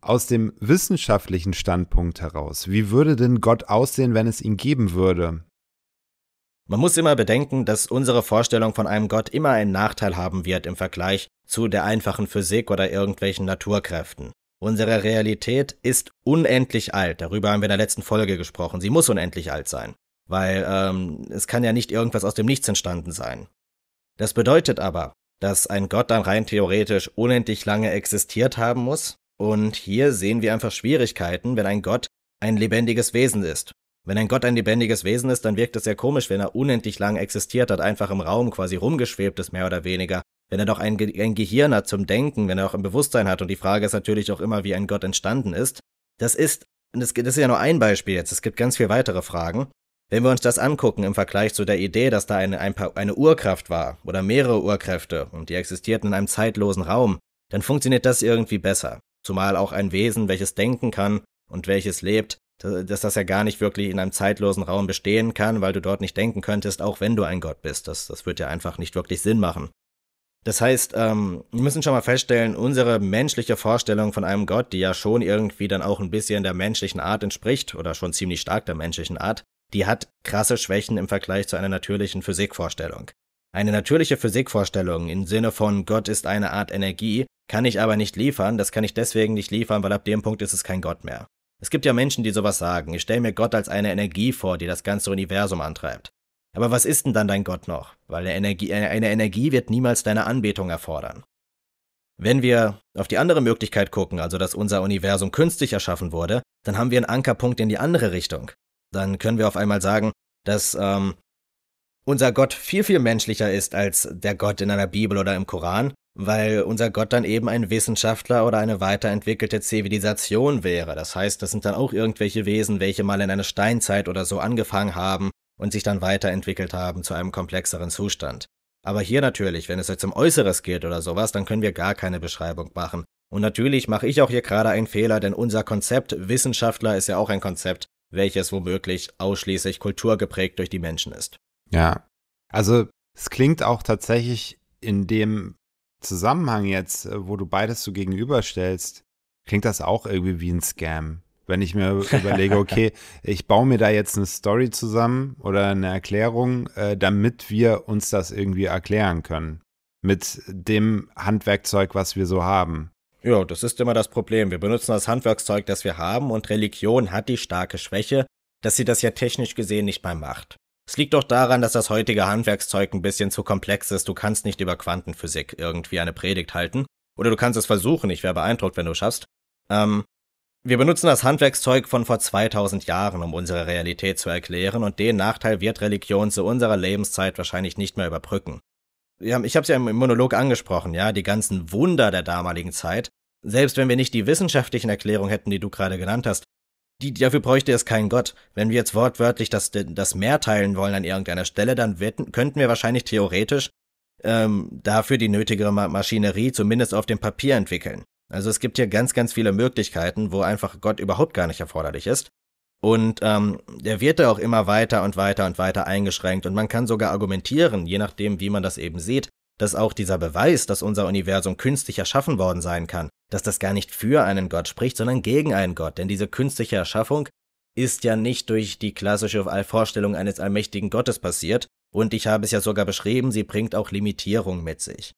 aus dem wissenschaftlichen Standpunkt heraus, wie würde denn Gott aussehen, wenn es ihn geben würde? Man muss immer bedenken, dass unsere Vorstellung von einem Gott immer einen Nachteil haben wird im Vergleich zu der einfachen Physik oder irgendwelchen Naturkräften. Unsere Realität ist unendlich alt, darüber haben wir in der letzten Folge gesprochen, sie muss unendlich alt sein, weil ähm, es kann ja nicht irgendwas aus dem Nichts entstanden sein. Das bedeutet aber, dass ein Gott dann rein theoretisch unendlich lange existiert haben muss, und hier sehen wir einfach Schwierigkeiten, wenn ein Gott ein lebendiges Wesen ist. Wenn ein Gott ein lebendiges Wesen ist, dann wirkt es sehr komisch, wenn er unendlich lang existiert hat, einfach im Raum quasi rumgeschwebt ist, mehr oder weniger. Wenn er doch ein, Ge ein Gehirn hat zum Denken, wenn er auch ein Bewusstsein hat. Und die Frage ist natürlich auch immer, wie ein Gott entstanden ist. Das ist, das, das ist ja nur ein Beispiel jetzt. Es gibt ganz viele weitere Fragen. Wenn wir uns das angucken im Vergleich zu der Idee, dass da eine, ein paar, eine Urkraft war oder mehrere Urkräfte und die existierten in einem zeitlosen Raum, dann funktioniert das irgendwie besser. Zumal auch ein Wesen, welches denken kann und welches lebt, dass das ja gar nicht wirklich in einem zeitlosen Raum bestehen kann, weil du dort nicht denken könntest, auch wenn du ein Gott bist. Das, das wird ja einfach nicht wirklich Sinn machen. Das heißt, ähm, wir müssen schon mal feststellen, unsere menschliche Vorstellung von einem Gott, die ja schon irgendwie dann auch ein bisschen der menschlichen Art entspricht oder schon ziemlich stark der menschlichen Art, die hat krasse Schwächen im Vergleich zu einer natürlichen Physikvorstellung. Eine natürliche Physikvorstellung im Sinne von Gott ist eine Art Energie kann ich aber nicht liefern, das kann ich deswegen nicht liefern, weil ab dem Punkt ist es kein Gott mehr. Es gibt ja Menschen, die sowas sagen. Ich stelle mir Gott als eine Energie vor, die das ganze Universum antreibt. Aber was ist denn dann dein Gott noch? Weil eine Energie, eine Energie wird niemals deine Anbetung erfordern. Wenn wir auf die andere Möglichkeit gucken, also dass unser Universum künstlich erschaffen wurde, dann haben wir einen Ankerpunkt in die andere Richtung. Dann können wir auf einmal sagen, dass ähm, unser Gott viel, viel menschlicher ist als der Gott in einer Bibel oder im Koran weil unser Gott dann eben ein Wissenschaftler oder eine weiterentwickelte Zivilisation wäre. Das heißt, das sind dann auch irgendwelche Wesen, welche mal in einer Steinzeit oder so angefangen haben und sich dann weiterentwickelt haben zu einem komplexeren Zustand. Aber hier natürlich, wenn es jetzt um Äußeres geht oder sowas, dann können wir gar keine Beschreibung machen. Und natürlich mache ich auch hier gerade einen Fehler, denn unser Konzept Wissenschaftler ist ja auch ein Konzept, welches womöglich ausschließlich kulturgeprägt durch die Menschen ist. Ja. Also es klingt auch tatsächlich in dem Zusammenhang jetzt, äh, wo du beides so gegenüberstellst, klingt das auch irgendwie wie ein Scam. Wenn ich mir überlege, okay, ich baue mir da jetzt eine Story zusammen oder eine Erklärung, äh, damit wir uns das irgendwie erklären können. Mit dem Handwerkzeug, was wir so haben. Ja, das ist immer das Problem. Wir benutzen das Handwerkszeug, das wir haben, und Religion hat die starke Schwäche, dass sie das ja technisch gesehen nicht mehr macht. Es liegt doch daran, dass das heutige Handwerkszeug ein bisschen zu komplex ist. Du kannst nicht über Quantenphysik irgendwie eine Predigt halten. Oder du kannst es versuchen, ich wäre beeindruckt, wenn du schaffst. Ähm, wir benutzen das Handwerkszeug von vor 2000 Jahren, um unsere Realität zu erklären, und den Nachteil wird Religion zu unserer Lebenszeit wahrscheinlich nicht mehr überbrücken. Ich habe es ja im Monolog angesprochen, ja, die ganzen Wunder der damaligen Zeit, selbst wenn wir nicht die wissenschaftlichen Erklärungen hätten, die du gerade genannt hast, die, dafür bräuchte es keinen Gott. Wenn wir jetzt wortwörtlich das, das Meer teilen wollen an irgendeiner Stelle, dann wetten, könnten wir wahrscheinlich theoretisch ähm, dafür die nötigere Maschinerie zumindest auf dem Papier entwickeln. Also es gibt hier ganz, ganz viele Möglichkeiten, wo einfach Gott überhaupt gar nicht erforderlich ist. Und ähm, der wird da auch immer weiter und weiter und weiter eingeschränkt. Und man kann sogar argumentieren, je nachdem, wie man das eben sieht, dass auch dieser Beweis, dass unser Universum künstlich erschaffen worden sein kann, dass das gar nicht für einen Gott spricht, sondern gegen einen Gott. Denn diese künstliche Erschaffung ist ja nicht durch die klassische Vorstellung eines allmächtigen Gottes passiert. Und ich habe es ja sogar beschrieben, sie bringt auch Limitierung mit sich.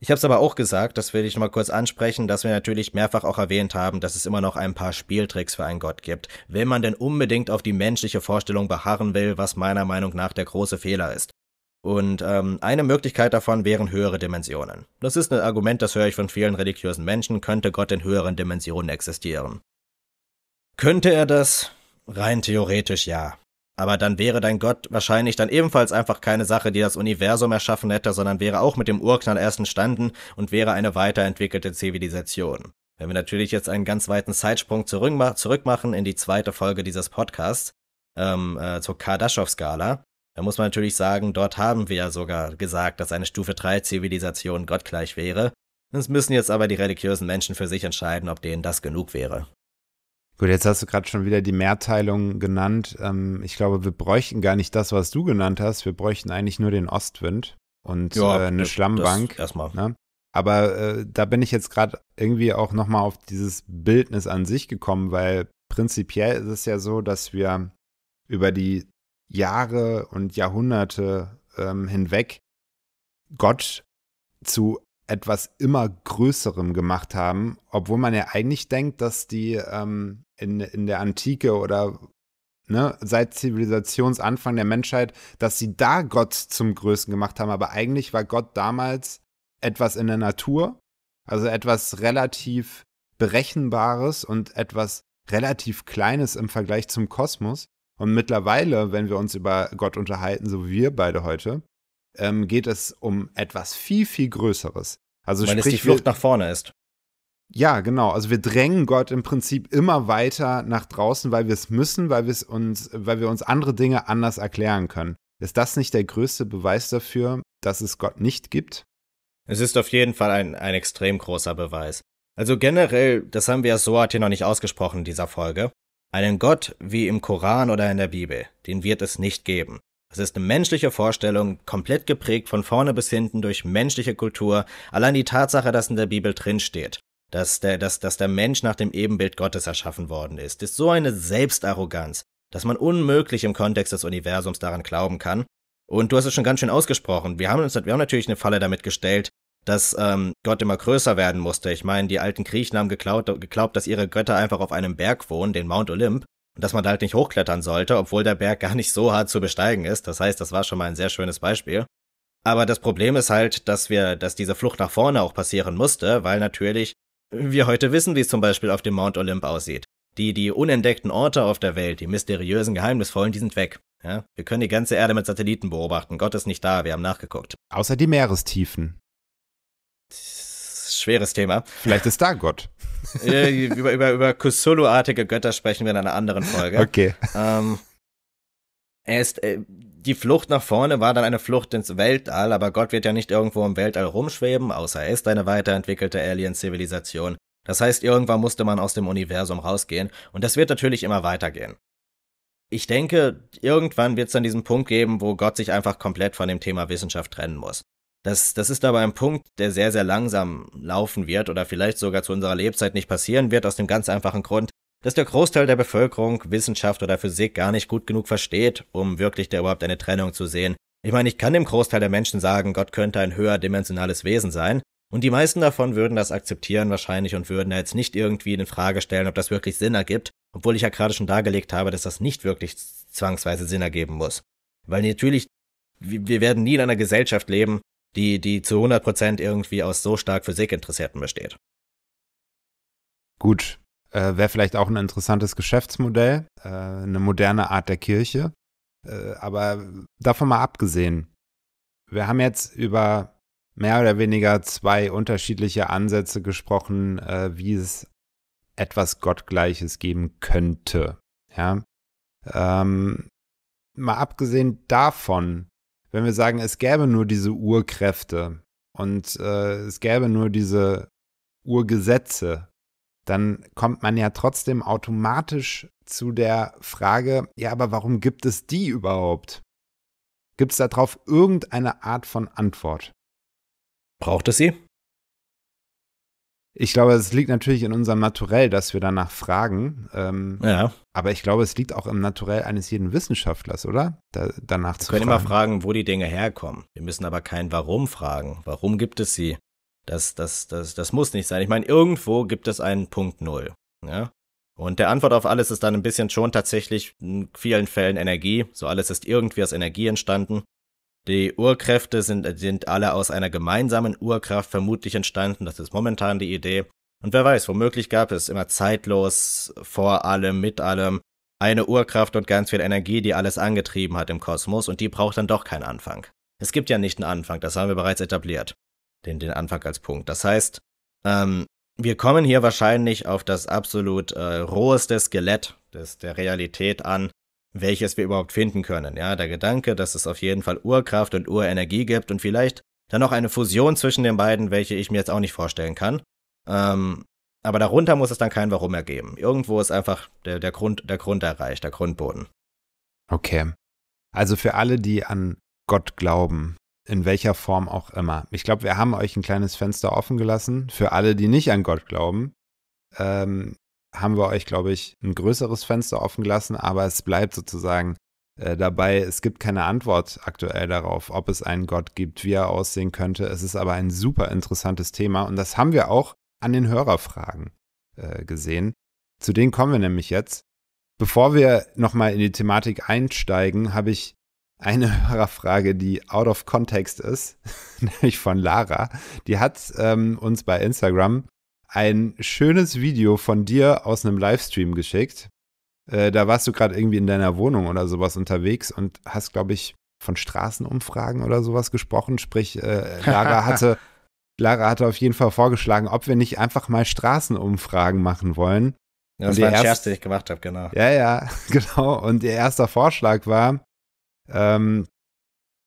Ich habe es aber auch gesagt, das will ich mal kurz ansprechen, dass wir natürlich mehrfach auch erwähnt haben, dass es immer noch ein paar Spieltricks für einen Gott gibt, wenn man denn unbedingt auf die menschliche Vorstellung beharren will, was meiner Meinung nach der große Fehler ist. Und ähm, eine Möglichkeit davon wären höhere Dimensionen. Das ist ein Argument, das höre ich von vielen religiösen Menschen, könnte Gott in höheren Dimensionen existieren. Könnte er das? Rein theoretisch ja. Aber dann wäre dein Gott wahrscheinlich dann ebenfalls einfach keine Sache, die das Universum erschaffen hätte, sondern wäre auch mit dem Urknall erst entstanden und wäre eine weiterentwickelte Zivilisation. Wenn wir natürlich jetzt einen ganz weiten Zeitsprung zurückmachen in die zweite Folge dieses Podcasts, ähm, äh, zur Kardaschow-Skala, da muss man natürlich sagen, dort haben wir ja sogar gesagt, dass eine Stufe 3 Zivilisation gottgleich wäre. Es müssen jetzt aber die religiösen Menschen für sich entscheiden, ob denen das genug wäre. Gut, jetzt hast du gerade schon wieder die Mehrteilung genannt. Ähm, ich glaube, wir bräuchten gar nicht das, was du genannt hast. Wir bräuchten eigentlich nur den Ostwind und ja, äh, eine das, Schlammbank. Das erstmal. Ne? Aber äh, da bin ich jetzt gerade irgendwie auch nochmal auf dieses Bildnis an sich gekommen, weil prinzipiell ist es ja so, dass wir über die Jahre und Jahrhunderte ähm, hinweg Gott zu etwas immer Größerem gemacht haben, obwohl man ja eigentlich denkt, dass die ähm, in, in der Antike oder ne, seit Zivilisationsanfang der Menschheit, dass sie da Gott zum Größten gemacht haben. Aber eigentlich war Gott damals etwas in der Natur, also etwas relativ Berechenbares und etwas relativ Kleines im Vergleich zum Kosmos. Und mittlerweile, wenn wir uns über Gott unterhalten, so wie wir beide heute, ähm, geht es um etwas viel, viel Größeres. Also Weil sprich, es die Flucht wir, nach vorne ist. Ja, genau. Also wir drängen Gott im Prinzip immer weiter nach draußen, weil wir es müssen, weil, uns, weil wir uns andere Dinge anders erklären können. Ist das nicht der größte Beweis dafür, dass es Gott nicht gibt? Es ist auf jeden Fall ein, ein extrem großer Beweis. Also generell, das haben wir ja so hat hier noch nicht ausgesprochen in dieser Folge, einen Gott wie im Koran oder in der Bibel, den wird es nicht geben. Es ist eine menschliche Vorstellung, komplett geprägt von vorne bis hinten durch menschliche Kultur. Allein die Tatsache, dass in der Bibel drinsteht, dass der, dass, dass der Mensch nach dem Ebenbild Gottes erschaffen worden ist, ist so eine Selbstarroganz, dass man unmöglich im Kontext des Universums daran glauben kann. Und du hast es schon ganz schön ausgesprochen. Wir haben uns, wir haben natürlich eine Falle damit gestellt, dass ähm, Gott immer größer werden musste. Ich meine, die alten Griechen haben geklaut, geglaubt, dass ihre Götter einfach auf einem Berg wohnen, den Mount Olymp, und dass man da halt nicht hochklettern sollte, obwohl der Berg gar nicht so hart zu besteigen ist. Das heißt, das war schon mal ein sehr schönes Beispiel. Aber das Problem ist halt, dass wir, dass diese Flucht nach vorne auch passieren musste, weil natürlich wir heute wissen, wie es zum Beispiel auf dem Mount Olymp aussieht. Die, die unentdeckten Orte auf der Welt, die mysteriösen, geheimnisvollen, die sind weg. Ja? Wir können die ganze Erde mit Satelliten beobachten. Gott ist nicht da, wir haben nachgeguckt. Außer die Meerestiefen schweres Thema. Vielleicht ist da Gott. Äh, über über, über Cthulhu-artige Götter sprechen wir in einer anderen Folge. Okay. Ähm, er ist, äh, die Flucht nach vorne war dann eine Flucht ins Weltall, aber Gott wird ja nicht irgendwo im Weltall rumschweben, außer er ist eine weiterentwickelte Alien-Zivilisation. Das heißt, irgendwann musste man aus dem Universum rausgehen und das wird natürlich immer weitergehen. Ich denke, irgendwann wird es dann diesen Punkt geben, wo Gott sich einfach komplett von dem Thema Wissenschaft trennen muss. Das, das ist aber ein Punkt, der sehr, sehr langsam laufen wird oder vielleicht sogar zu unserer Lebzeit nicht passieren wird, aus dem ganz einfachen Grund, dass der Großteil der Bevölkerung Wissenschaft oder Physik gar nicht gut genug versteht, um wirklich da überhaupt eine Trennung zu sehen. Ich meine, ich kann dem Großteil der Menschen sagen, Gott könnte ein höherdimensionales Wesen sein, und die meisten davon würden das akzeptieren wahrscheinlich und würden da jetzt nicht irgendwie in Frage stellen, ob das wirklich Sinn ergibt, obwohl ich ja gerade schon dargelegt habe, dass das nicht wirklich zwangsweise Sinn ergeben muss. Weil natürlich, wir werden nie in einer Gesellschaft leben, die, die zu 100% irgendwie aus so stark Physikinteressierten besteht. Gut, äh, wäre vielleicht auch ein interessantes Geschäftsmodell, äh, eine moderne Art der Kirche. Äh, aber davon mal abgesehen, wir haben jetzt über mehr oder weniger zwei unterschiedliche Ansätze gesprochen, äh, wie es etwas Gottgleiches geben könnte. Ja? Ähm, mal abgesehen davon, wenn wir sagen, es gäbe nur diese Urkräfte und äh, es gäbe nur diese Urgesetze, dann kommt man ja trotzdem automatisch zu der Frage, ja, aber warum gibt es die überhaupt? Gibt es darauf irgendeine Art von Antwort? Braucht es sie? Ich glaube, es liegt natürlich in unserem Naturell, dass wir danach fragen. Ähm, ja. Aber ich glaube, es liegt auch im Naturell eines jeden Wissenschaftlers, oder? Da, danach wir zu können fragen. immer fragen, wo die Dinge herkommen. Wir müssen aber kein Warum fragen. Warum gibt es sie? Das, das, das, das muss nicht sein. Ich meine, irgendwo gibt es einen Punkt Null. Ja? Und der Antwort auf alles ist dann ein bisschen schon tatsächlich in vielen Fällen Energie. So alles ist irgendwie aus Energie entstanden. Die Urkräfte sind, sind alle aus einer gemeinsamen Urkraft vermutlich entstanden. Das ist momentan die Idee. Und wer weiß, womöglich gab es immer zeitlos vor allem, mit allem eine Urkraft und ganz viel Energie, die alles angetrieben hat im Kosmos und die braucht dann doch keinen Anfang. Es gibt ja nicht einen Anfang, das haben wir bereits etabliert. Den, den Anfang als Punkt. Das heißt, ähm, wir kommen hier wahrscheinlich auf das absolut äh, roheste Skelett des, der Realität an, welches wir überhaupt finden können. Ja, der Gedanke, dass es auf jeden Fall Urkraft und Urenergie gibt und vielleicht dann noch eine Fusion zwischen den beiden, welche ich mir jetzt auch nicht vorstellen kann. Ähm, aber darunter muss es dann kein Warum ergeben. Irgendwo ist einfach der, der, Grund, der Grund erreicht, der Grundboden. Okay. Also für alle, die an Gott glauben, in welcher Form auch immer. Ich glaube, wir haben euch ein kleines Fenster offen gelassen. Für alle, die nicht an Gott glauben, ähm, haben wir euch, glaube ich, ein größeres Fenster offen gelassen, aber es bleibt sozusagen äh, dabei, es gibt keine Antwort aktuell darauf, ob es einen Gott gibt, wie er aussehen könnte. Es ist aber ein super interessantes Thema und das haben wir auch an den Hörerfragen äh, gesehen. Zu denen kommen wir nämlich jetzt. Bevor wir nochmal in die Thematik einsteigen, habe ich eine Hörerfrage, die out of context ist, nämlich von Lara. Die hat ähm, uns bei Instagram ein schönes Video von dir aus einem Livestream geschickt. Äh, da warst du gerade irgendwie in deiner Wohnung oder sowas unterwegs und hast, glaube ich, von Straßenumfragen oder sowas gesprochen. Sprich, äh, Lara hatte. Lara hatte auf jeden Fall vorgeschlagen, ob wir nicht einfach mal Straßenumfragen machen wollen. Ja, das war der erste, den ich gemacht habe, genau. Ja, ja, genau. Und ihr erster Vorschlag war, ähm,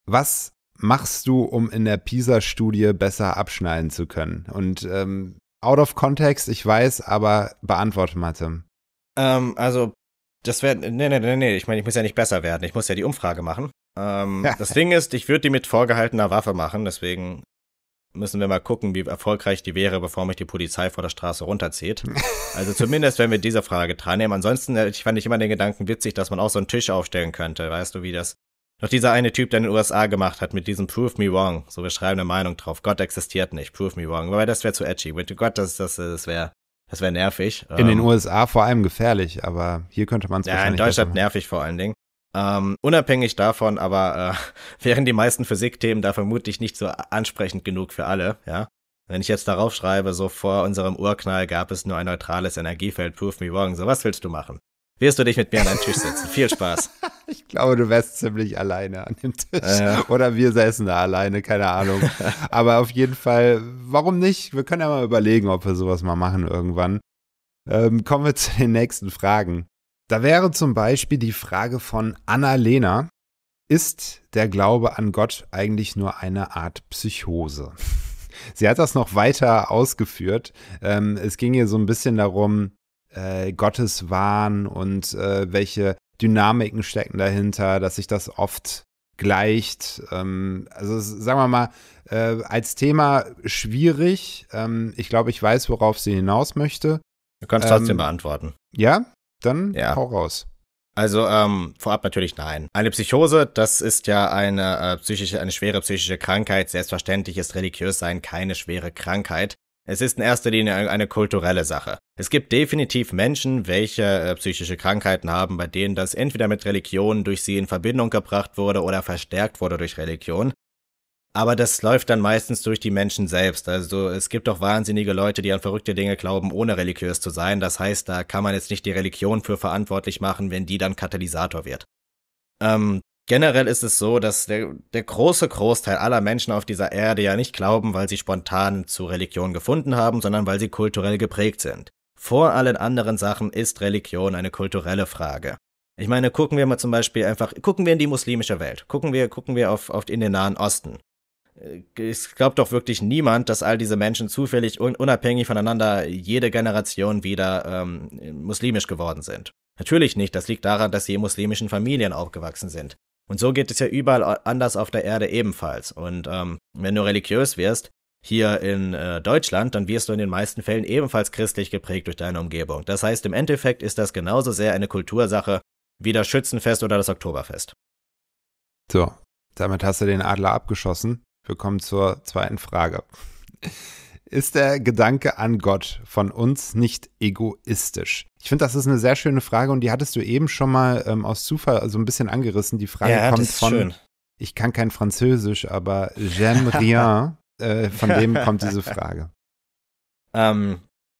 was machst du, um in der PISA-Studie besser abschneiden zu können? Und ähm, out of context, ich weiß, aber beantworte mal, Tim. Ähm, also, das wäre, nee, nee, nee, nee, ich meine, ich muss ja nicht besser werden, ich muss ja die Umfrage machen. Ähm, das Ding ist, ich würde die mit vorgehaltener Waffe machen, deswegen müssen wir mal gucken, wie erfolgreich die wäre, bevor mich die Polizei vor der Straße runterzieht. Also zumindest, wenn wir diese Frage dran nehmen. Ansonsten ich fand ich immer den Gedanken witzig, dass man auch so einen Tisch aufstellen könnte. Weißt du, wie das doch dieser eine Typ, der in den USA gemacht hat, mit diesem Prove Me Wrong, so wir schreiben eine Meinung drauf, Gott existiert nicht, Prove Me Wrong, weil das wäre zu edgy. Mit Gott, das, das, das wäre das wär nervig. In den ähm. USA vor allem gefährlich, aber hier könnte man es Ja, in Deutschland nervig vor allen Dingen. Ähm, unabhängig davon, aber äh, wären die meisten Physikthemen da vermutlich nicht so ansprechend genug für alle, ja. Wenn ich jetzt darauf schreibe, so vor unserem Urknall gab es nur ein neutrales Energiefeld, prove me wrong, so was willst du machen? wirst du dich mit mir an einen Tisch setzen. Viel Spaß. Ich glaube, du wärst ziemlich alleine an dem Tisch. Ja. Oder wir säßen da alleine, keine Ahnung. Aber auf jeden Fall, warum nicht? Wir können ja mal überlegen, ob wir sowas mal machen irgendwann. Ähm, kommen wir zu den nächsten Fragen. Da wäre zum Beispiel die Frage von Anna-Lena. Ist der Glaube an Gott eigentlich nur eine Art Psychose? Sie hat das noch weiter ausgeführt. Ähm, es ging ihr so ein bisschen darum, äh, Gotteswahn und äh, welche Dynamiken stecken dahinter, dass sich das oft gleicht. Ähm, also sagen wir mal, äh, als Thema schwierig. Ähm, ich glaube, ich weiß, worauf sie hinaus möchte. Du kannst ähm, trotzdem beantworten. Ja, dann ja. hau raus. Also ähm, vorab natürlich nein. Eine Psychose, das ist ja eine äh, psychische, eine schwere psychische Krankheit. Selbstverständlich ist religiös sein keine schwere Krankheit. Es ist in erster Linie eine kulturelle Sache. Es gibt definitiv Menschen, welche äh, psychische Krankheiten haben, bei denen das entweder mit Religion durch sie in Verbindung gebracht wurde oder verstärkt wurde durch Religion. Aber das läuft dann meistens durch die Menschen selbst. Also es gibt auch wahnsinnige Leute, die an verrückte Dinge glauben, ohne religiös zu sein. Das heißt, da kann man jetzt nicht die Religion für verantwortlich machen, wenn die dann Katalysator wird. Ähm, Generell ist es so, dass der, der große Großteil aller Menschen auf dieser Erde ja nicht glauben, weil sie spontan zu Religion gefunden haben, sondern weil sie kulturell geprägt sind. Vor allen anderen Sachen ist Religion eine kulturelle Frage. Ich meine, gucken wir mal zum Beispiel einfach, gucken wir in die muslimische Welt, gucken wir, gucken wir auf, auf in den Nahen Osten. Äh, es glaubt doch wirklich niemand, dass all diese Menschen zufällig und unabhängig voneinander jede Generation wieder ähm, muslimisch geworden sind. Natürlich nicht, das liegt daran, dass sie in muslimischen Familien aufgewachsen sind. Und so geht es ja überall anders auf der Erde ebenfalls. Und ähm, wenn du religiös wirst, hier in äh, Deutschland, dann wirst du in den meisten Fällen ebenfalls christlich geprägt durch deine Umgebung. Das heißt, im Endeffekt ist das genauso sehr eine Kultursache wie das Schützenfest oder das Oktoberfest. So, damit hast du den Adler abgeschossen. Wir kommen zur zweiten Frage ist der Gedanke an Gott von uns nicht egoistisch? Ich finde, das ist eine sehr schöne Frage und die hattest du eben schon mal ähm, aus Zufall so ein bisschen angerissen. Die Frage ja, kommt von, schön. ich kann kein Französisch, aber j'aime rien. äh, von dem kommt diese Frage. Ähm,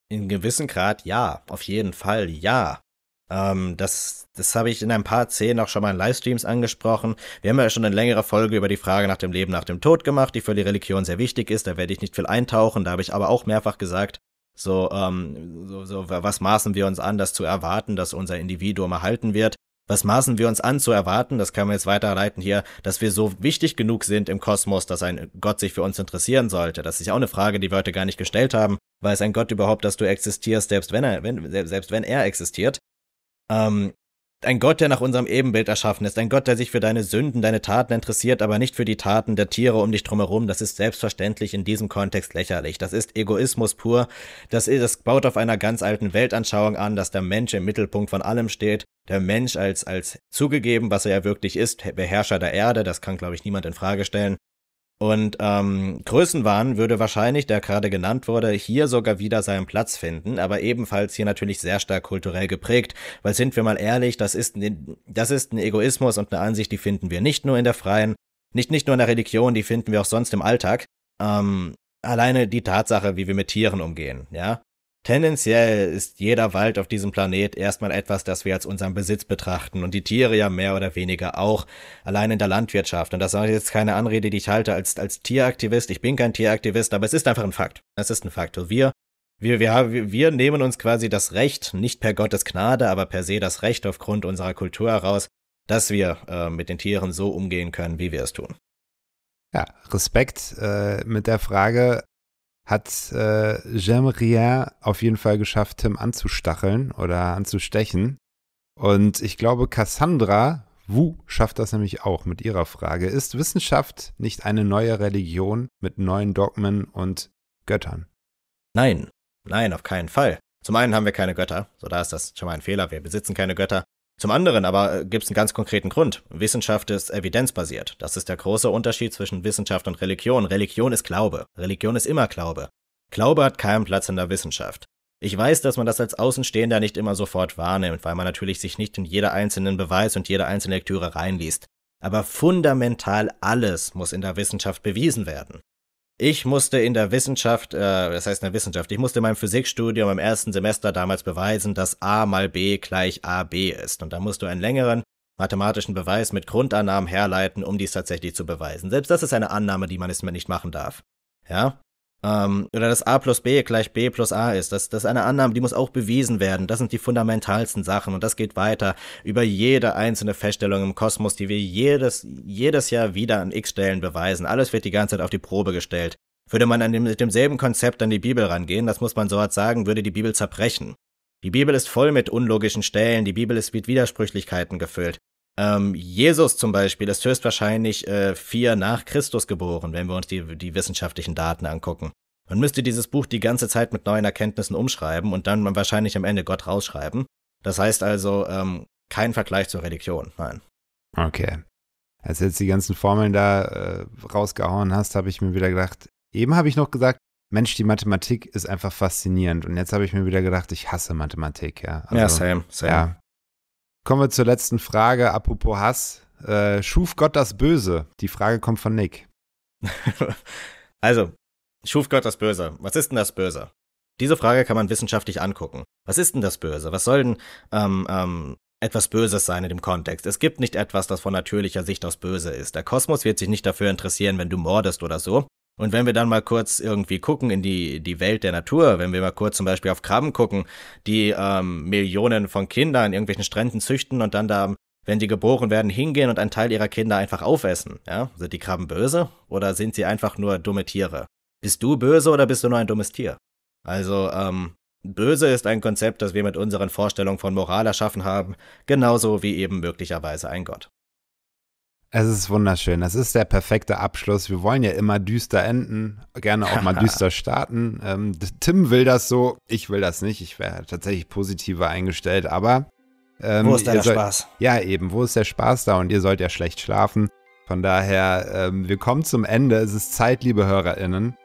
in gewissem Grad ja, auf jeden Fall ja. Ähm, das das habe ich in ein paar Szenen auch schon mal in Livestreams angesprochen. Wir haben ja schon eine längere Folge über die Frage nach dem Leben nach dem Tod gemacht, die für die Religion sehr wichtig ist. Da werde ich nicht viel eintauchen. Da habe ich aber auch mehrfach gesagt, so, ähm, so, so, was maßen wir uns an, das zu erwarten, dass unser Individuum erhalten wird? Was maßen wir uns an zu erwarten? Das kann man jetzt weiterleiten hier, dass wir so wichtig genug sind im Kosmos, dass ein Gott sich für uns interessieren sollte. Das ist ja auch eine Frage, die wir heute gar nicht gestellt haben. Weiß ein Gott überhaupt, dass du existierst, selbst wenn er, wenn, selbst wenn er existiert? Ähm, ein Gott, der nach unserem Ebenbild erschaffen ist, ein Gott, der sich für deine Sünden, deine Taten interessiert, aber nicht für die Taten der Tiere um dich drumherum, das ist selbstverständlich in diesem Kontext lächerlich. Das ist Egoismus pur, das, ist, das baut auf einer ganz alten Weltanschauung an, dass der Mensch im Mittelpunkt von allem steht, der Mensch als, als zugegeben, was er ja wirklich ist, Beherrscher der Erde, das kann, glaube ich, niemand in Frage stellen, und ähm, Größenwahn würde wahrscheinlich, der gerade genannt wurde, hier sogar wieder seinen Platz finden, aber ebenfalls hier natürlich sehr stark kulturell geprägt, weil sind wir mal ehrlich, das ist, ein, das ist ein Egoismus und eine Ansicht, die finden wir nicht nur in der freien, nicht, nicht nur in der Religion, die finden wir auch sonst im Alltag. Ähm, alleine die Tatsache, wie wir mit Tieren umgehen, ja. Tendenziell ist jeder Wald auf diesem Planet erstmal etwas, das wir als unseren Besitz betrachten und die Tiere ja mehr oder weniger auch, allein in der Landwirtschaft. Und das ist jetzt keine Anrede, die ich halte als, als Tieraktivist. Ich bin kein Tieraktivist, aber es ist einfach ein Fakt. Es ist ein Fakt. wir wir, wir, wir nehmen uns quasi das Recht, nicht per Gottes Gnade, aber per se das Recht aufgrund unserer Kultur heraus, dass wir äh, mit den Tieren so umgehen können, wie wir es tun. Ja, Respekt äh, mit der Frage, hat äh, Jean-Rien auf jeden Fall geschafft, Tim anzustacheln oder anzustechen. Und ich glaube, Cassandra Wu schafft das nämlich auch mit ihrer Frage. Ist Wissenschaft nicht eine neue Religion mit neuen Dogmen und Göttern? Nein, nein, auf keinen Fall. Zum einen haben wir keine Götter, so da ist das schon mal ein Fehler, wir besitzen keine Götter. Zum anderen aber äh, gibt es einen ganz konkreten Grund. Wissenschaft ist evidenzbasiert. Das ist der große Unterschied zwischen Wissenschaft und Religion. Religion ist Glaube. Religion ist immer Glaube. Glaube hat keinen Platz in der Wissenschaft. Ich weiß, dass man das als Außenstehender nicht immer sofort wahrnimmt, weil man natürlich sich nicht in jeder einzelnen Beweis und jede einzelne Lektüre reinliest. Aber fundamental alles muss in der Wissenschaft bewiesen werden. Ich musste in der Wissenschaft, äh, das heißt in der Wissenschaft, ich musste in meinem Physikstudium im ersten Semester damals beweisen, dass A mal B gleich AB ist. Und da musst du einen längeren mathematischen Beweis mit Grundannahmen herleiten, um dies tatsächlich zu beweisen. Selbst das ist eine Annahme, die man nicht machen darf. Ja? ähm, oder dass A plus B gleich B plus A ist. Das, das ist eine Annahme, die muss auch bewiesen werden. Das sind die fundamentalsten Sachen und das geht weiter über jede einzelne Feststellung im Kosmos, die wir jedes, jedes Jahr wieder an x Stellen beweisen. Alles wird die ganze Zeit auf die Probe gestellt. Würde man an dem, mit demselben Konzept an die Bibel rangehen, das muss man so hart sagen, würde die Bibel zerbrechen. Die Bibel ist voll mit unlogischen Stellen, die Bibel ist mit Widersprüchlichkeiten gefüllt. Ähm, Jesus zum Beispiel ist höchstwahrscheinlich äh, vier nach Christus geboren, wenn wir uns die, die wissenschaftlichen Daten angucken. Man müsste dieses Buch die ganze Zeit mit neuen Erkenntnissen umschreiben und dann wahrscheinlich am Ende Gott rausschreiben. Das heißt also, ähm, kein Vergleich zur Religion, nein. Okay. Als du jetzt die ganzen Formeln da äh, rausgehauen hast, habe ich mir wieder gedacht, eben habe ich noch gesagt, Mensch, die Mathematik ist einfach faszinierend. Und jetzt habe ich mir wieder gedacht, ich hasse Mathematik, ja. Also, ja, same, same. Ja, Kommen wir zur letzten Frage, apropos Hass. Äh, schuf Gott das Böse? Die Frage kommt von Nick. also, schuf Gott das Böse. Was ist denn das Böse? Diese Frage kann man wissenschaftlich angucken. Was ist denn das Böse? Was soll denn ähm, ähm, etwas Böses sein in dem Kontext. Es gibt nicht etwas, das von natürlicher Sicht aus böse ist. Der Kosmos wird sich nicht dafür interessieren, wenn du mordest oder so. Und wenn wir dann mal kurz irgendwie gucken in die, die Welt der Natur, wenn wir mal kurz zum Beispiel auf Krabben gucken, die ähm, Millionen von Kindern in irgendwelchen Stränden züchten und dann da, wenn die geboren werden, hingehen und einen Teil ihrer Kinder einfach aufessen. Ja? Sind die Krabben böse oder sind sie einfach nur dumme Tiere? Bist du böse oder bist du nur ein dummes Tier? Also, ähm, böse ist ein Konzept, das wir mit unseren Vorstellungen von Moral erschaffen haben, genauso wie eben möglicherweise ein Gott. Es ist wunderschön. Das ist der perfekte Abschluss. Wir wollen ja immer düster enden, gerne auch mal düster starten. Ähm, Tim will das so, ich will das nicht. Ich wäre tatsächlich positiver eingestellt, aber. Ähm, wo ist da der sollt, Spaß? Ja, eben. Wo ist der Spaß da? Und ihr sollt ja schlecht schlafen. Von daher, ähm, wir kommen zum Ende. Es ist Zeit, liebe HörerInnen.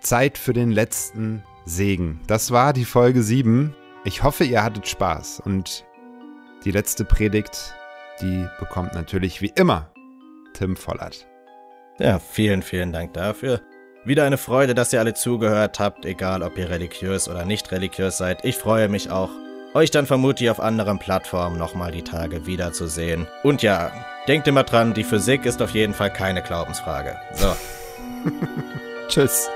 Zeit für den letzten Segen. Das war die Folge 7. Ich hoffe, ihr hattet Spaß. Und die letzte Predigt, die bekommt natürlich wie immer Tim Vollert. Ja, vielen, vielen Dank dafür. Wieder eine Freude, dass ihr alle zugehört habt, egal ob ihr religiös oder nicht religiös seid. Ich freue mich auch, euch dann vermutlich auf anderen Plattformen nochmal die Tage wiederzusehen. Und ja, denkt immer dran, die Physik ist auf jeden Fall keine Glaubensfrage. So. Tschüss.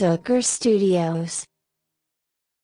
Soaker Studios